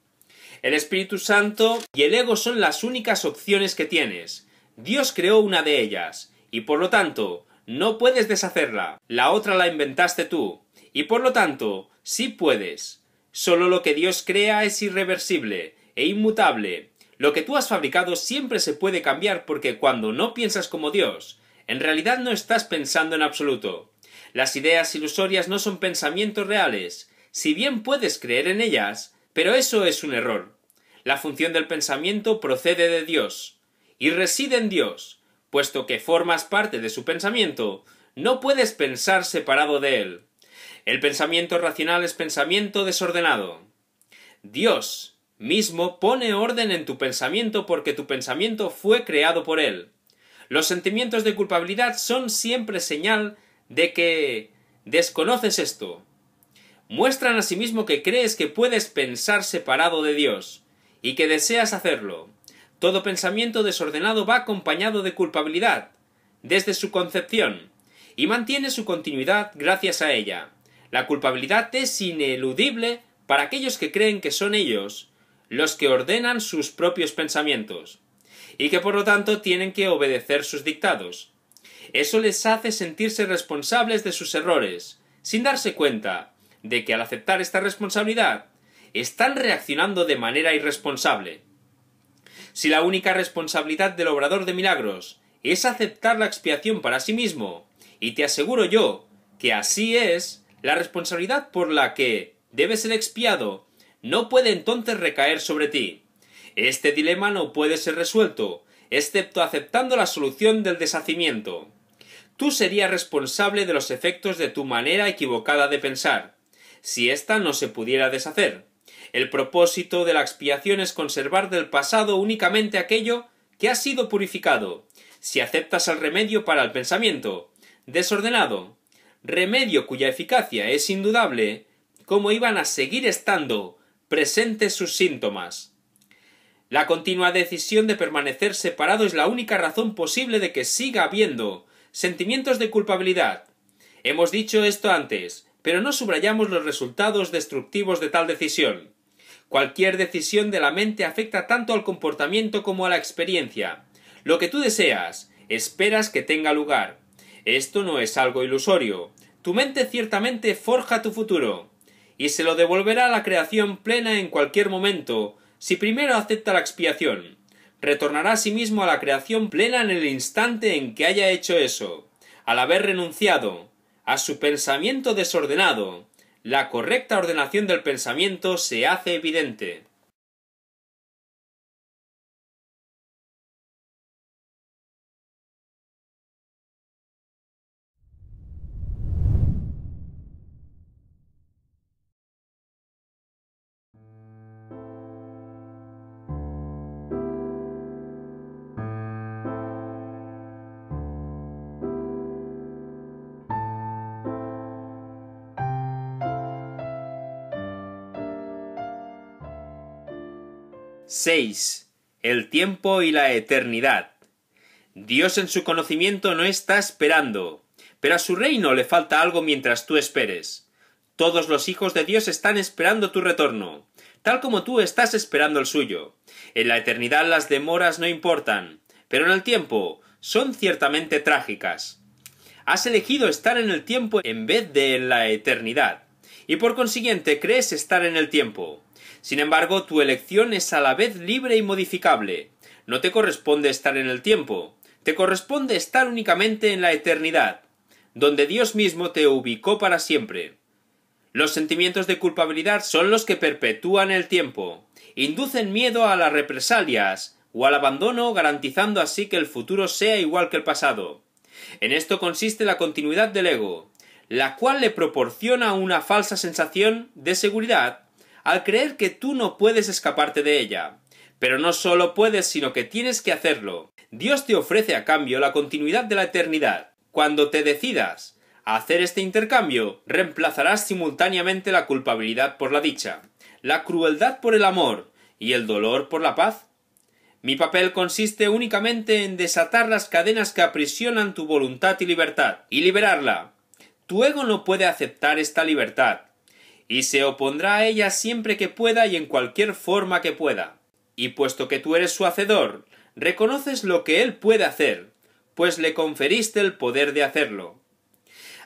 El Espíritu Santo y el ego son las únicas opciones que tienes. Dios creó una de ellas, y por lo tanto, no puedes deshacerla. La otra la inventaste tú, y por lo tanto, sí puedes. Solo lo que Dios crea es irreversible e inmutable. Lo que tú has fabricado siempre se puede cambiar porque cuando no piensas como Dios, en realidad no estás pensando en absoluto. Las ideas ilusorias no son pensamientos reales, si bien puedes creer en ellas, pero eso es un error. La función del pensamiento procede de Dios, y reside en Dios, puesto que formas parte de su pensamiento, no puedes pensar separado de él. El pensamiento racional es pensamiento desordenado. Dios mismo pone orden en tu pensamiento porque tu pensamiento fue creado por él. Los sentimientos de culpabilidad son siempre señal de que desconoces esto. Muestran mismo que crees que puedes pensar separado de Dios y que deseas hacerlo. Todo pensamiento desordenado va acompañado de culpabilidad, desde su concepción, y mantiene su continuidad gracias a ella. La culpabilidad es ineludible para aquellos que creen que son ellos los que ordenan sus propios pensamientos, y que por lo tanto tienen que obedecer sus dictados, eso les hace sentirse responsables de sus errores, sin darse cuenta de que al aceptar esta responsabilidad, están reaccionando de manera irresponsable. Si la única responsabilidad del obrador de milagros es aceptar la expiación para sí mismo, y te aseguro yo que así es, la responsabilidad por la que debes ser expiado no puede entonces recaer sobre ti. Este dilema no puede ser resuelto, excepto aceptando la solución del deshacimiento tú serías responsable de los efectos de tu manera equivocada de pensar, si ésta no se pudiera deshacer. El propósito de la expiación es conservar del pasado únicamente aquello que ha sido purificado, si aceptas el remedio para el pensamiento, desordenado, remedio cuya eficacia es indudable, cómo iban a seguir estando presentes sus síntomas. La continua decisión de permanecer separado es la única razón posible de que siga habiendo Sentimientos de culpabilidad. Hemos dicho esto antes, pero no subrayamos los resultados destructivos de tal decisión. Cualquier decisión de la mente afecta tanto al comportamiento como a la experiencia. Lo que tú deseas, esperas que tenga lugar. Esto no es algo ilusorio. Tu mente ciertamente forja tu futuro. Y se lo devolverá a la creación plena en cualquier momento, si primero acepta la expiación retornará a sí mismo a la creación plena en el instante en que haya hecho eso, al haber renunciado a su pensamiento desordenado, la correcta ordenación del pensamiento se hace evidente. 6. El tiempo y la eternidad. Dios en su conocimiento no está esperando, pero a su reino le falta algo mientras tú esperes. Todos los hijos de Dios están esperando tu retorno, tal como tú estás esperando el suyo. En la eternidad las demoras no importan, pero en el tiempo son ciertamente trágicas. Has elegido estar en el tiempo en vez de en la eternidad, y por consiguiente crees estar en el tiempo. Sin embargo, tu elección es a la vez libre y modificable. No te corresponde estar en el tiempo, te corresponde estar únicamente en la eternidad, donde Dios mismo te ubicó para siempre. Los sentimientos de culpabilidad son los que perpetúan el tiempo, inducen miedo a las represalias o al abandono garantizando así que el futuro sea igual que el pasado. En esto consiste la continuidad del ego, la cual le proporciona una falsa sensación de seguridad al creer que tú no puedes escaparte de ella. Pero no solo puedes, sino que tienes que hacerlo. Dios te ofrece a cambio la continuidad de la eternidad. Cuando te decidas a hacer este intercambio, reemplazarás simultáneamente la culpabilidad por la dicha, la crueldad por el amor y el dolor por la paz. Mi papel consiste únicamente en desatar las cadenas que aprisionan tu voluntad y libertad, y liberarla. Tu ego no puede aceptar esta libertad, y se opondrá a ella siempre que pueda y en cualquier forma que pueda. Y puesto que tú eres su hacedor, reconoces lo que él puede hacer, pues le conferiste el poder de hacerlo.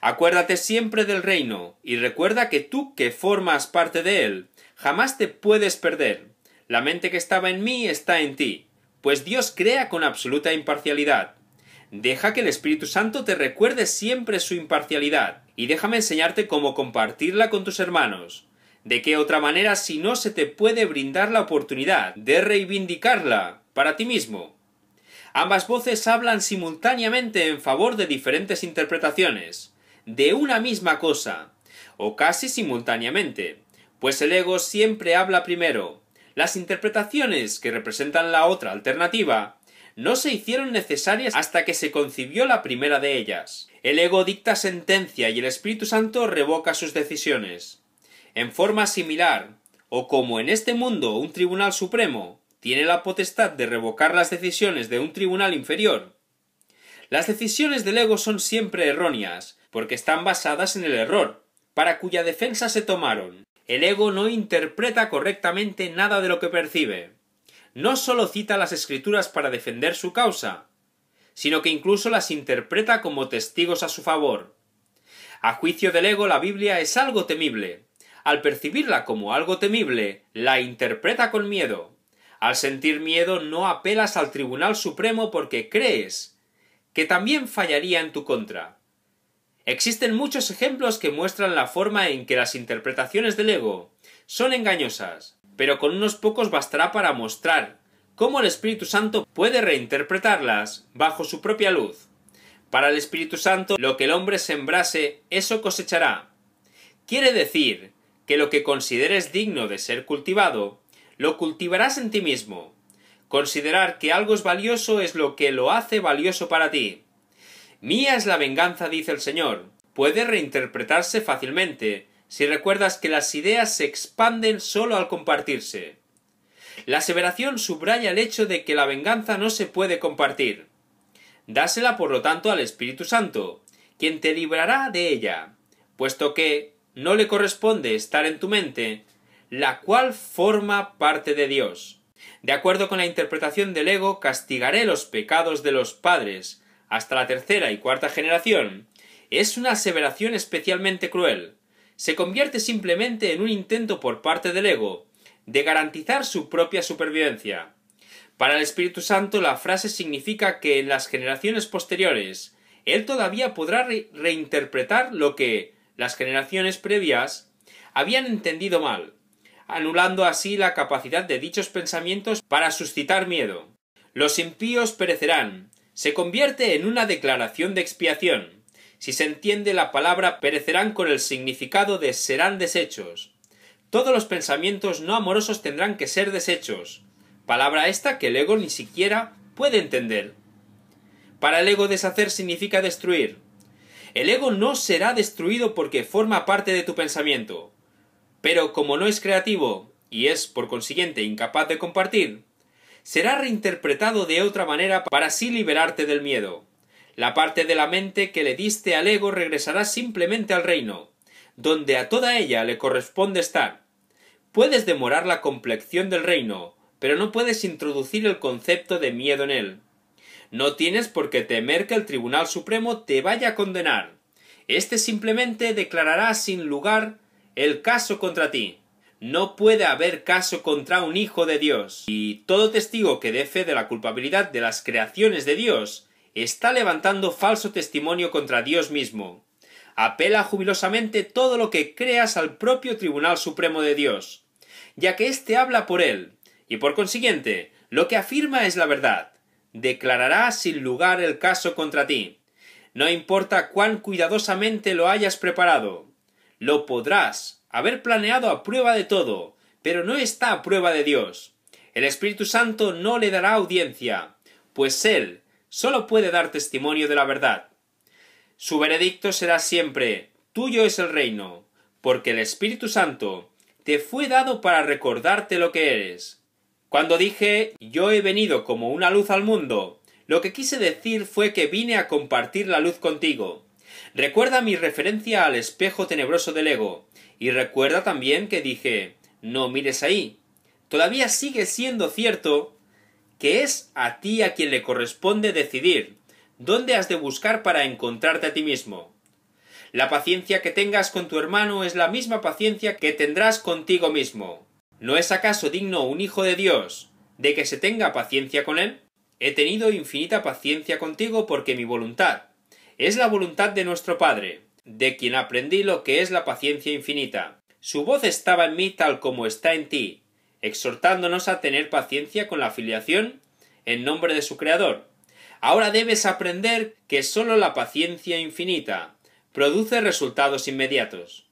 Acuérdate siempre del reino, y recuerda que tú que formas parte de él, jamás te puedes perder. La mente que estaba en mí está en ti, pues Dios crea con absoluta imparcialidad. Deja que el Espíritu Santo te recuerde siempre su imparcialidad y déjame enseñarte cómo compartirla con tus hermanos. ¿De qué otra manera si no se te puede brindar la oportunidad de reivindicarla para ti mismo? Ambas voces hablan simultáneamente en favor de diferentes interpretaciones, de una misma cosa, o casi simultáneamente, pues el ego siempre habla primero. Las interpretaciones que representan la otra alternativa no se hicieron necesarias hasta que se concibió la primera de ellas. El ego dicta sentencia y el Espíritu Santo revoca sus decisiones. En forma similar, o como en este mundo un tribunal supremo tiene la potestad de revocar las decisiones de un tribunal inferior, las decisiones del ego son siempre erróneas, porque están basadas en el error, para cuya defensa se tomaron. El ego no interpreta correctamente nada de lo que percibe no solo cita las escrituras para defender su causa, sino que incluso las interpreta como testigos a su favor. A juicio del ego la Biblia es algo temible. Al percibirla como algo temible, la interpreta con miedo. Al sentir miedo no apelas al Tribunal Supremo porque crees que también fallaría en tu contra. Existen muchos ejemplos que muestran la forma en que las interpretaciones del ego son engañosas pero con unos pocos bastará para mostrar cómo el Espíritu Santo puede reinterpretarlas bajo su propia luz. Para el Espíritu Santo, lo que el hombre sembrase, eso cosechará. Quiere decir que lo que consideres digno de ser cultivado, lo cultivarás en ti mismo. Considerar que algo es valioso es lo que lo hace valioso para ti. Mía es la venganza, dice el Señor. Puede reinterpretarse fácilmente, si recuerdas que las ideas se expanden solo al compartirse. La aseveración subraya el hecho de que la venganza no se puede compartir. Dásela, por lo tanto, al Espíritu Santo, quien te librará de ella, puesto que no le corresponde estar en tu mente, la cual forma parte de Dios. De acuerdo con la interpretación del ego, castigaré los pecados de los padres hasta la tercera y cuarta generación. Es una aseveración especialmente cruel se convierte simplemente en un intento por parte del ego de garantizar su propia supervivencia. Para el Espíritu Santo la frase significa que en las generaciones posteriores él todavía podrá reinterpretar lo que las generaciones previas habían entendido mal, anulando así la capacidad de dichos pensamientos para suscitar miedo. Los impíos perecerán, se convierte en una declaración de expiación. Si se entiende la palabra perecerán con el significado de serán deshechos. Todos los pensamientos no amorosos tendrán que ser deshechos. Palabra esta que el ego ni siquiera puede entender. Para el ego deshacer significa destruir. El ego no será destruido porque forma parte de tu pensamiento. Pero como no es creativo y es por consiguiente incapaz de compartir, será reinterpretado de otra manera para así liberarte del miedo. La parte de la mente que le diste al ego regresará simplemente al reino, donde a toda ella le corresponde estar. Puedes demorar la complexión del reino, pero no puedes introducir el concepto de miedo en él. No tienes por qué temer que el Tribunal Supremo te vaya a condenar. Este simplemente declarará sin lugar el caso contra ti. No puede haber caso contra un hijo de Dios. Y todo testigo que dé fe de la culpabilidad de las creaciones de Dios está levantando falso testimonio contra Dios mismo. Apela jubilosamente todo lo que creas al propio Tribunal Supremo de Dios, ya que éste habla por él, y por consiguiente, lo que afirma es la verdad. Declarará sin lugar el caso contra ti. No importa cuán cuidadosamente lo hayas preparado. Lo podrás haber planeado a prueba de todo, pero no está a prueba de Dios. El Espíritu Santo no le dará audiencia, pues Él solo puede dar testimonio de la verdad. Su veredicto será siempre Tuyo es el reino, porque el Espíritu Santo te fue dado para recordarte lo que eres. Cuando dije Yo he venido como una luz al mundo, lo que quise decir fue que vine a compartir la luz contigo. Recuerda mi referencia al espejo tenebroso del ego, y recuerda también que dije No mires ahí. Todavía sigue siendo cierto que es a ti a quien le corresponde decidir dónde has de buscar para encontrarte a ti mismo. La paciencia que tengas con tu hermano es la misma paciencia que tendrás contigo mismo. ¿No es acaso digno un hijo de Dios de que se tenga paciencia con él? He tenido infinita paciencia contigo porque mi voluntad es la voluntad de nuestro Padre, de quien aprendí lo que es la paciencia infinita. Su voz estaba en mí tal como está en ti, exhortándonos a tener paciencia con la afiliación en nombre de su Creador. Ahora debes aprender que sólo la paciencia infinita produce resultados inmediatos.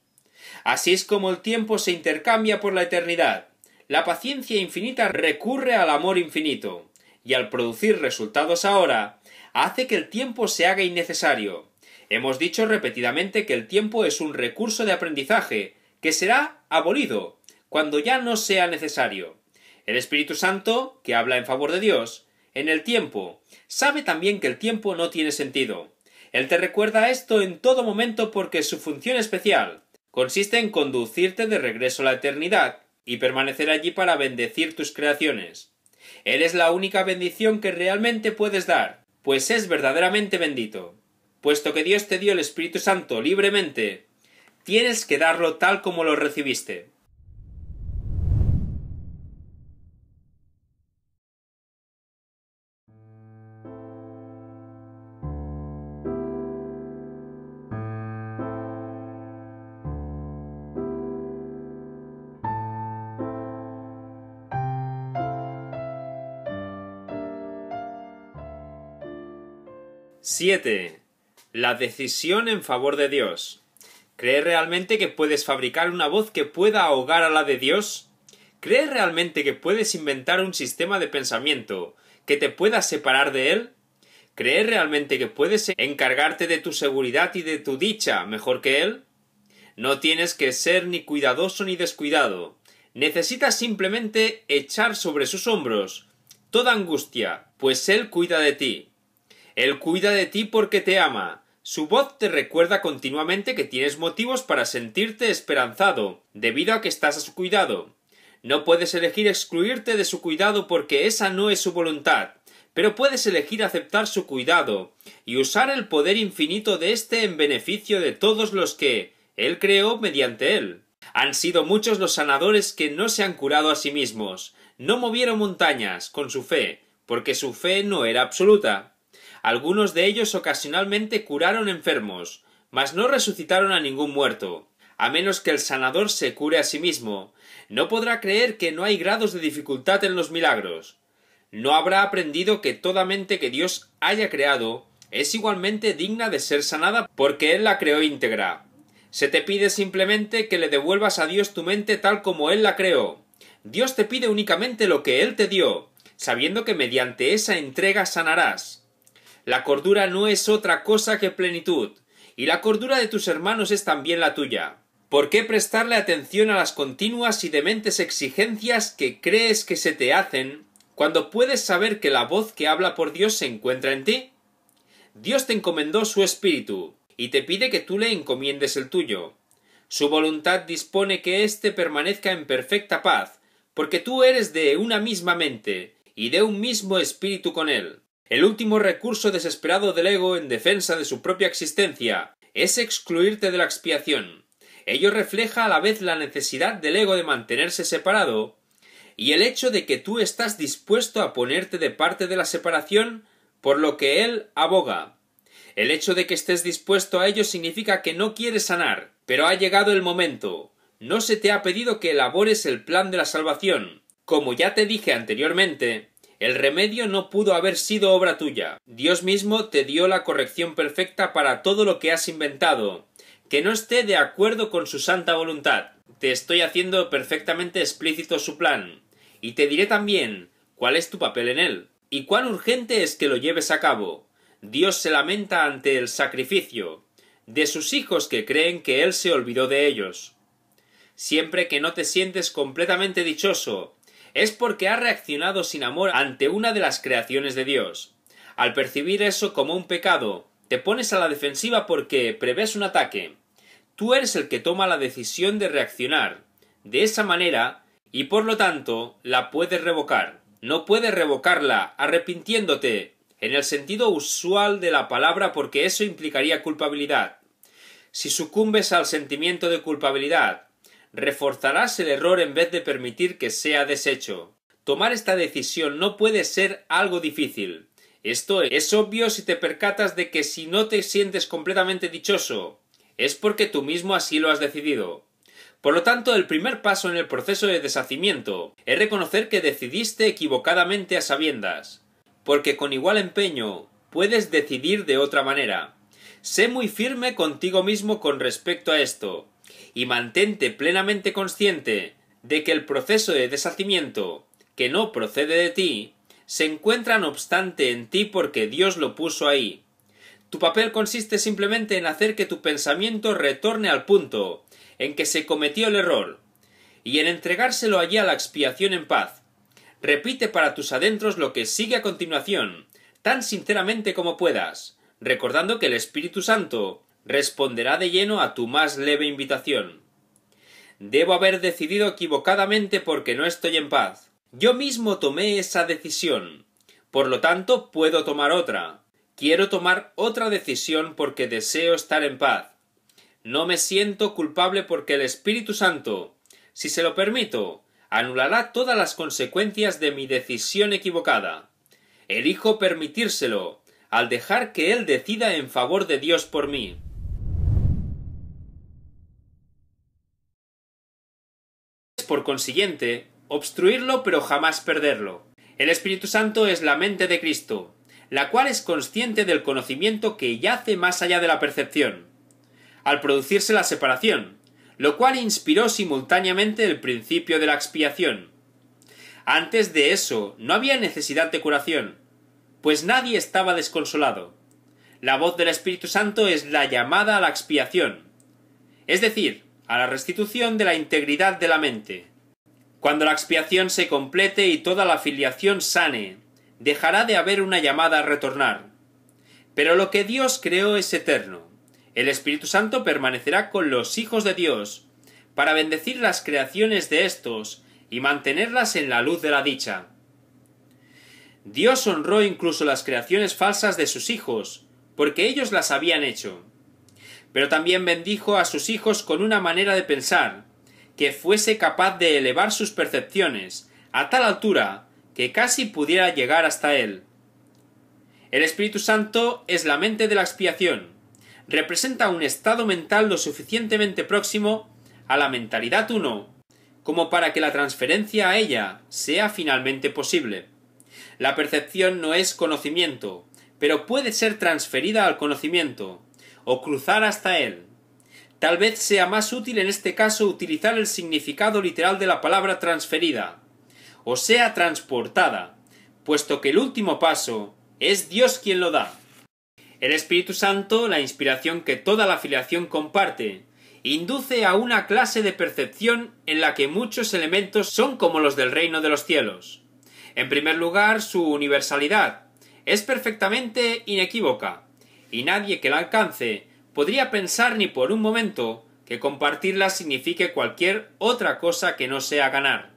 Así es como el tiempo se intercambia por la eternidad. La paciencia infinita recurre al amor infinito, y al producir resultados ahora, hace que el tiempo se haga innecesario. Hemos dicho repetidamente que el tiempo es un recurso de aprendizaje, que será abolido, cuando ya no sea necesario. El Espíritu Santo, que habla en favor de Dios, en el tiempo, sabe también que el tiempo no tiene sentido. Él te recuerda esto en todo momento porque su función especial consiste en conducirte de regreso a la eternidad y permanecer allí para bendecir tus creaciones. Él es la única bendición que realmente puedes dar, pues es verdaderamente bendito. Puesto que Dios te dio el Espíritu Santo libremente, tienes que darlo tal como lo recibiste. 7. La decisión en favor de Dios. ¿Crees realmente que puedes fabricar una voz que pueda ahogar a la de Dios? ¿Crees realmente que puedes inventar un sistema de pensamiento que te pueda separar de Él? ¿Crees realmente que puedes encargarte de tu seguridad y de tu dicha mejor que Él? No tienes que ser ni cuidadoso ni descuidado. Necesitas simplemente echar sobre sus hombros toda angustia, pues Él cuida de ti. Él cuida de ti porque te ama. Su voz te recuerda continuamente que tienes motivos para sentirte esperanzado, debido a que estás a su cuidado. No puedes elegir excluirte de su cuidado porque esa no es su voluntad, pero puedes elegir aceptar su cuidado y usar el poder infinito de éste en beneficio de todos los que Él creó mediante Él. Han sido muchos los sanadores que no se han curado a sí mismos, no movieron montañas con su fe, porque su fe no era absoluta. Algunos de ellos ocasionalmente curaron enfermos, mas no resucitaron a ningún muerto. A menos que el sanador se cure a sí mismo, no podrá creer que no hay grados de dificultad en los milagros. No habrá aprendido que toda mente que Dios haya creado es igualmente digna de ser sanada porque Él la creó íntegra. Se te pide simplemente que le devuelvas a Dios tu mente tal como Él la creó. Dios te pide únicamente lo que Él te dio, sabiendo que mediante esa entrega sanarás. La cordura no es otra cosa que plenitud, y la cordura de tus hermanos es también la tuya. ¿Por qué prestarle atención a las continuas y dementes exigencias que crees que se te hacen cuando puedes saber que la voz que habla por Dios se encuentra en ti? Dios te encomendó su espíritu y te pide que tú le encomiendes el tuyo. Su voluntad dispone que éste permanezca en perfecta paz, porque tú eres de una misma mente y de un mismo espíritu con él el último recurso desesperado del ego en defensa de su propia existencia, es excluirte de la expiación. Ello refleja a la vez la necesidad del ego de mantenerse separado y el hecho de que tú estás dispuesto a ponerte de parte de la separación por lo que él aboga. El hecho de que estés dispuesto a ello significa que no quieres sanar, pero ha llegado el momento. No se te ha pedido que elabores el plan de la salvación. Como ya te dije anteriormente, el remedio no pudo haber sido obra tuya. Dios mismo te dio la corrección perfecta para todo lo que has inventado, que no esté de acuerdo con su santa voluntad. Te estoy haciendo perfectamente explícito su plan, y te diré también cuál es tu papel en él, y cuán urgente es que lo lleves a cabo. Dios se lamenta ante el sacrificio de sus hijos que creen que Él se olvidó de ellos. Siempre que no te sientes completamente dichoso es porque ha reaccionado sin amor ante una de las creaciones de Dios. Al percibir eso como un pecado, te pones a la defensiva porque prevés un ataque. Tú eres el que toma la decisión de reaccionar de esa manera y por lo tanto la puedes revocar. No puedes revocarla arrepintiéndote en el sentido usual de la palabra porque eso implicaría culpabilidad. Si sucumbes al sentimiento de culpabilidad, reforzarás el error en vez de permitir que sea deshecho. Tomar esta decisión no puede ser algo difícil. Esto es obvio si te percatas de que si no te sientes completamente dichoso, es porque tú mismo así lo has decidido. Por lo tanto, el primer paso en el proceso de deshacimiento es reconocer que decidiste equivocadamente a sabiendas, porque con igual empeño puedes decidir de otra manera. Sé muy firme contigo mismo con respecto a esto y mantente plenamente consciente de que el proceso de deshacimiento, que no procede de ti, se encuentra no obstante en ti porque Dios lo puso ahí. Tu papel consiste simplemente en hacer que tu pensamiento retorne al punto en que se cometió el error, y en entregárselo allí a la expiación en paz. Repite para tus adentros lo que sigue a continuación, tan sinceramente como puedas, recordando que el Espíritu Santo responderá de lleno a tu más leve invitación. Debo haber decidido equivocadamente porque no estoy en paz. Yo mismo tomé esa decisión. Por lo tanto, puedo tomar otra. Quiero tomar otra decisión porque deseo estar en paz. No me siento culpable porque el Espíritu Santo, si se lo permito, anulará todas las consecuencias de mi decisión equivocada. Elijo permitírselo, al dejar que Él decida en favor de Dios por mí. por consiguiente, obstruirlo pero jamás perderlo. El Espíritu Santo es la mente de Cristo, la cual es consciente del conocimiento que yace más allá de la percepción, al producirse la separación, lo cual inspiró simultáneamente el principio de la expiación. Antes de eso no había necesidad de curación, pues nadie estaba desconsolado. La voz del Espíritu Santo es la llamada a la expiación. Es decir, a la restitución de la integridad de la mente. Cuando la expiación se complete y toda la filiación sane, dejará de haber una llamada a retornar. Pero lo que Dios creó es eterno. El Espíritu Santo permanecerá con los hijos de Dios, para bendecir las creaciones de éstos y mantenerlas en la luz de la dicha. Dios honró incluso las creaciones falsas de sus hijos, porque ellos las habían hecho pero también bendijo a sus hijos con una manera de pensar, que fuese capaz de elevar sus percepciones a tal altura que casi pudiera llegar hasta él. El Espíritu Santo es la mente de la expiación, representa un estado mental lo suficientemente próximo a la mentalidad uno como para que la transferencia a ella sea finalmente posible. La percepción no es conocimiento, pero puede ser transferida al conocimiento, o cruzar hasta él. Tal vez sea más útil en este caso utilizar el significado literal de la palabra transferida, o sea transportada, puesto que el último paso es Dios quien lo da. El Espíritu Santo, la inspiración que toda la filiación comparte, induce a una clase de percepción en la que muchos elementos son como los del reino de los cielos. En primer lugar, su universalidad es perfectamente inequívoca y nadie que la alcance podría pensar ni por un momento que compartirla signifique cualquier otra cosa que no sea ganar.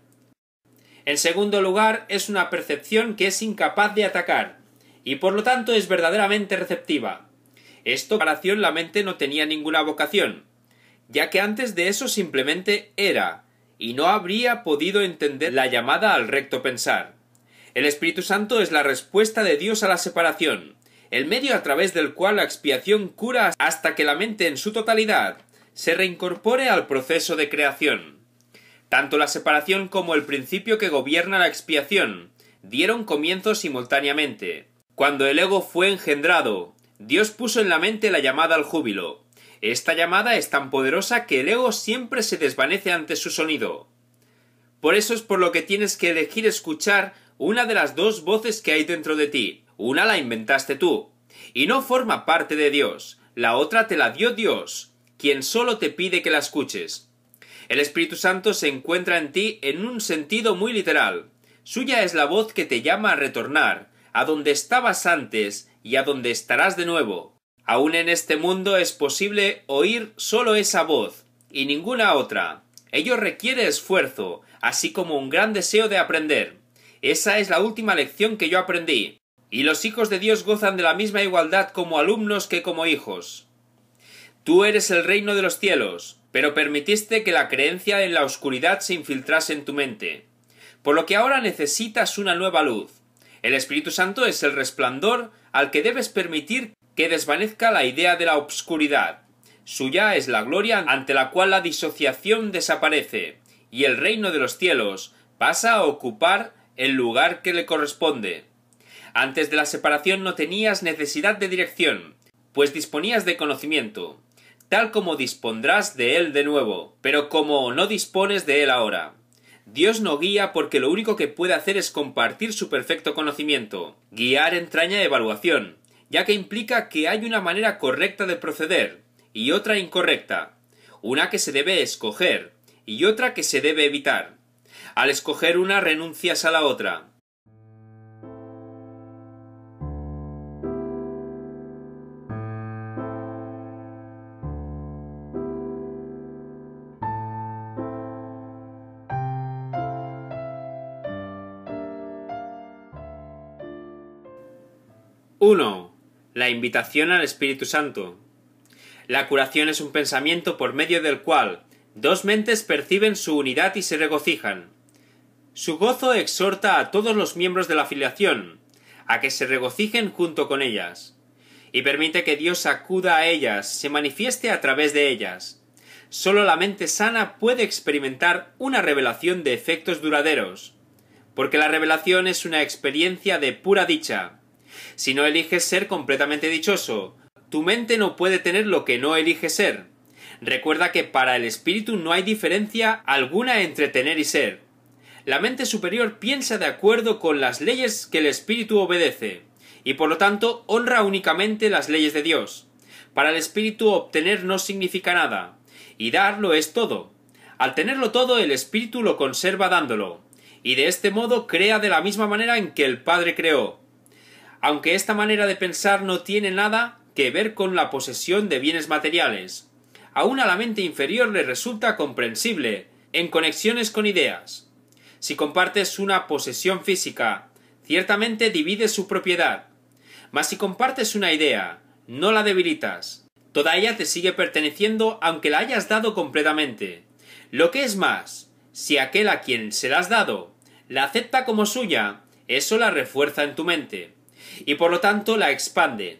En segundo lugar, es una percepción que es incapaz de atacar, y por lo tanto es verdaderamente receptiva. Esto acción, la mente no tenía ninguna vocación, ya que antes de eso simplemente era, y no habría podido entender la llamada al recto pensar. El Espíritu Santo es la respuesta de Dios a la separación, el medio a través del cual la expiación cura hasta que la mente en su totalidad se reincorpore al proceso de creación. Tanto la separación como el principio que gobierna la expiación dieron comienzo simultáneamente. Cuando el ego fue engendrado, Dios puso en la mente la llamada al júbilo. Esta llamada es tan poderosa que el ego siempre se desvanece ante su sonido. Por eso es por lo que tienes que elegir escuchar una de las dos voces que hay dentro de ti, una la inventaste tú, y no forma parte de Dios, la otra te la dio Dios, quien solo te pide que la escuches. El Espíritu Santo se encuentra en ti en un sentido muy literal. Suya es la voz que te llama a retornar, a donde estabas antes y a donde estarás de nuevo. Aún en este mundo es posible oír solo esa voz, y ninguna otra. Ello requiere esfuerzo, así como un gran deseo de aprender. Esa es la última lección que yo aprendí y los hijos de Dios gozan de la misma igualdad como alumnos que como hijos. Tú eres el reino de los cielos, pero permitiste que la creencia en la oscuridad se infiltrase en tu mente, por lo que ahora necesitas una nueva luz. El Espíritu Santo es el resplandor al que debes permitir que desvanezca la idea de la obscuridad. Suya es la gloria ante la cual la disociación desaparece, y el reino de los cielos pasa a ocupar el lugar que le corresponde. Antes de la separación no tenías necesidad de dirección, pues disponías de conocimiento, tal como dispondrás de él de nuevo, pero como no dispones de él ahora. Dios no guía porque lo único que puede hacer es compartir su perfecto conocimiento. Guiar entraña evaluación, ya que implica que hay una manera correcta de proceder y otra incorrecta, una que se debe escoger y otra que se debe evitar. Al escoger una renuncias a la otra. 1. La invitación al Espíritu Santo. La curación es un pensamiento por medio del cual dos mentes perciben su unidad y se regocijan. Su gozo exhorta a todos los miembros de la afiliación a que se regocijen junto con ellas, y permite que Dios acuda a ellas, se manifieste a través de ellas. Solo la mente sana puede experimentar una revelación de efectos duraderos, porque la revelación es una experiencia de pura dicha, si no eliges ser completamente dichoso. Tu mente no puede tener lo que no elige ser. Recuerda que para el espíritu no hay diferencia alguna entre tener y ser. La mente superior piensa de acuerdo con las leyes que el espíritu obedece, y por lo tanto honra únicamente las leyes de Dios. Para el espíritu obtener no significa nada, y darlo es todo. Al tenerlo todo el espíritu lo conserva dándolo, y de este modo crea de la misma manera en que el Padre creó, aunque esta manera de pensar no tiene nada que ver con la posesión de bienes materiales. Aún a la mente inferior le resulta comprensible, en conexiones con ideas. Si compartes una posesión física, ciertamente divides su propiedad, mas si compartes una idea, no la debilitas. Toda ella te sigue perteneciendo aunque la hayas dado completamente. Lo que es más, si aquel a quien se la has dado la acepta como suya, eso la refuerza en tu mente y por lo tanto la expande.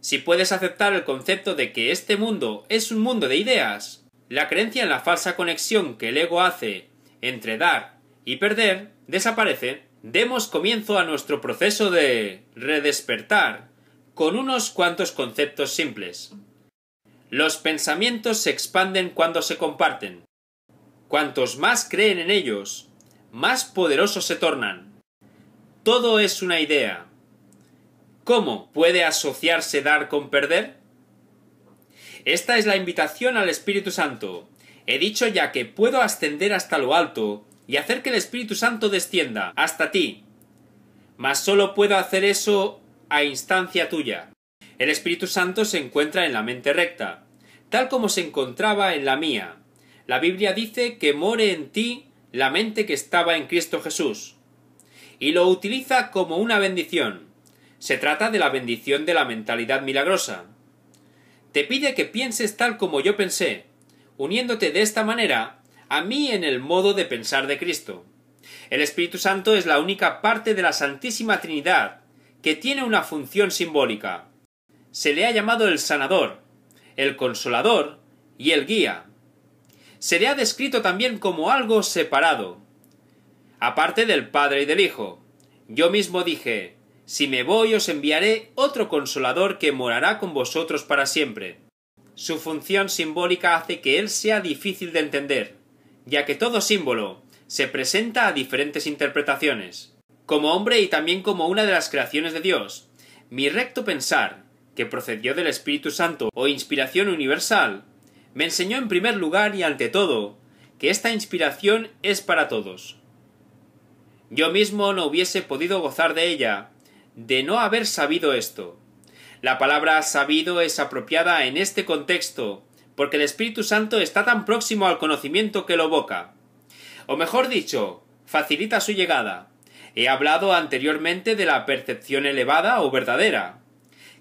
Si puedes aceptar el concepto de que este mundo es un mundo de ideas, la creencia en la falsa conexión que el ego hace entre dar y perder desaparece, demos comienzo a nuestro proceso de redespertar con unos cuantos conceptos simples. Los pensamientos se expanden cuando se comparten. Cuantos más creen en ellos, más poderosos se tornan. Todo es una idea. ¿Cómo puede asociarse dar con perder? Esta es la invitación al Espíritu Santo. He dicho ya que puedo ascender hasta lo alto y hacer que el Espíritu Santo descienda hasta ti. Mas solo puedo hacer eso a instancia tuya. El Espíritu Santo se encuentra en la mente recta, tal como se encontraba en la mía. La Biblia dice que more en ti la mente que estaba en Cristo Jesús, y lo utiliza como una bendición. Se trata de la bendición de la mentalidad milagrosa. Te pide que pienses tal como yo pensé, uniéndote de esta manera a mí en el modo de pensar de Cristo. El Espíritu Santo es la única parte de la Santísima Trinidad que tiene una función simbólica. Se le ha llamado el sanador, el consolador y el guía. Se le ha descrito también como algo separado, aparte del Padre y del Hijo. Yo mismo dije, si me voy os enviaré otro consolador que morará con vosotros para siempre. Su función simbólica hace que él sea difícil de entender, ya que todo símbolo se presenta a diferentes interpretaciones, como hombre y también como una de las creaciones de Dios. Mi recto pensar, que procedió del Espíritu Santo o inspiración universal, me enseñó en primer lugar y ante todo que esta inspiración es para todos. Yo mismo no hubiese podido gozar de ella de no haber sabido esto. La palabra sabido es apropiada en este contexto, porque el Espíritu Santo está tan próximo al conocimiento que lo evoca. O mejor dicho, facilita su llegada. He hablado anteriormente de la percepción elevada o verdadera,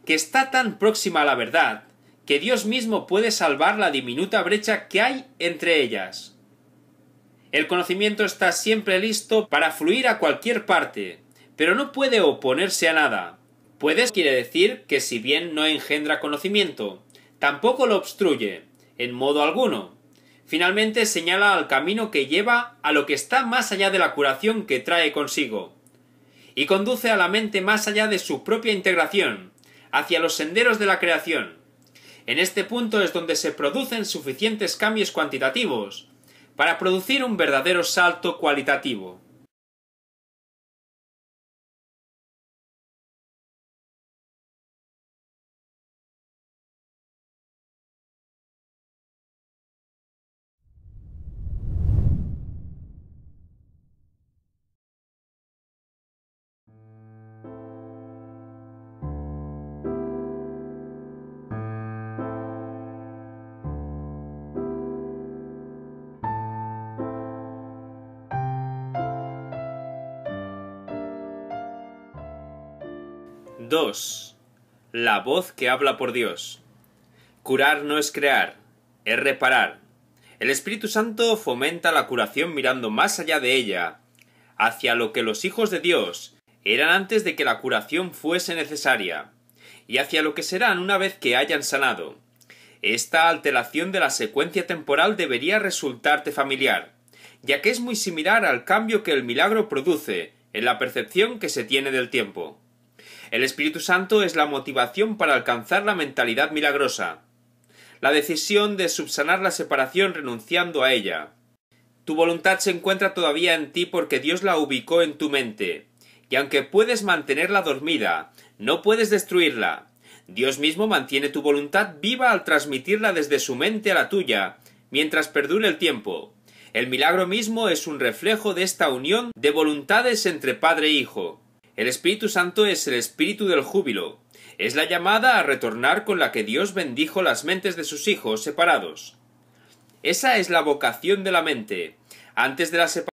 que está tan próxima a la verdad, que Dios mismo puede salvar la diminuta brecha que hay entre ellas. El conocimiento está siempre listo para fluir a cualquier parte, pero no puede oponerse a nada. Puedes quiere decir que si bien no engendra conocimiento, tampoco lo obstruye, en modo alguno. Finalmente señala al camino que lleva a lo que está más allá de la curación que trae consigo, y conduce a la mente más allá de su propia integración, hacia los senderos de la creación. En este punto es donde se producen suficientes cambios cuantitativos para producir un verdadero salto cualitativo. la voz que habla por Dios. Curar no es crear, es reparar. El Espíritu Santo fomenta la curación mirando más allá de ella, hacia lo que los hijos de Dios eran antes de que la curación fuese necesaria, y hacia lo que serán una vez que hayan sanado. Esta alteración de la secuencia temporal debería resultarte familiar, ya que es muy similar al cambio que el milagro produce en la percepción que se tiene del tiempo. El Espíritu Santo es la motivación para alcanzar la mentalidad milagrosa. La decisión de subsanar la separación renunciando a ella. Tu voluntad se encuentra todavía en ti porque Dios la ubicó en tu mente. Y aunque puedes mantenerla dormida, no puedes destruirla. Dios mismo mantiene tu voluntad viva al transmitirla desde su mente a la tuya, mientras perdure el tiempo. El milagro mismo es un reflejo de esta unión de voluntades entre Padre e Hijo. El Espíritu Santo es el espíritu del júbilo, es la llamada a retornar con la que Dios bendijo las mentes de sus hijos separados. Esa es la vocación de la mente, antes de la separación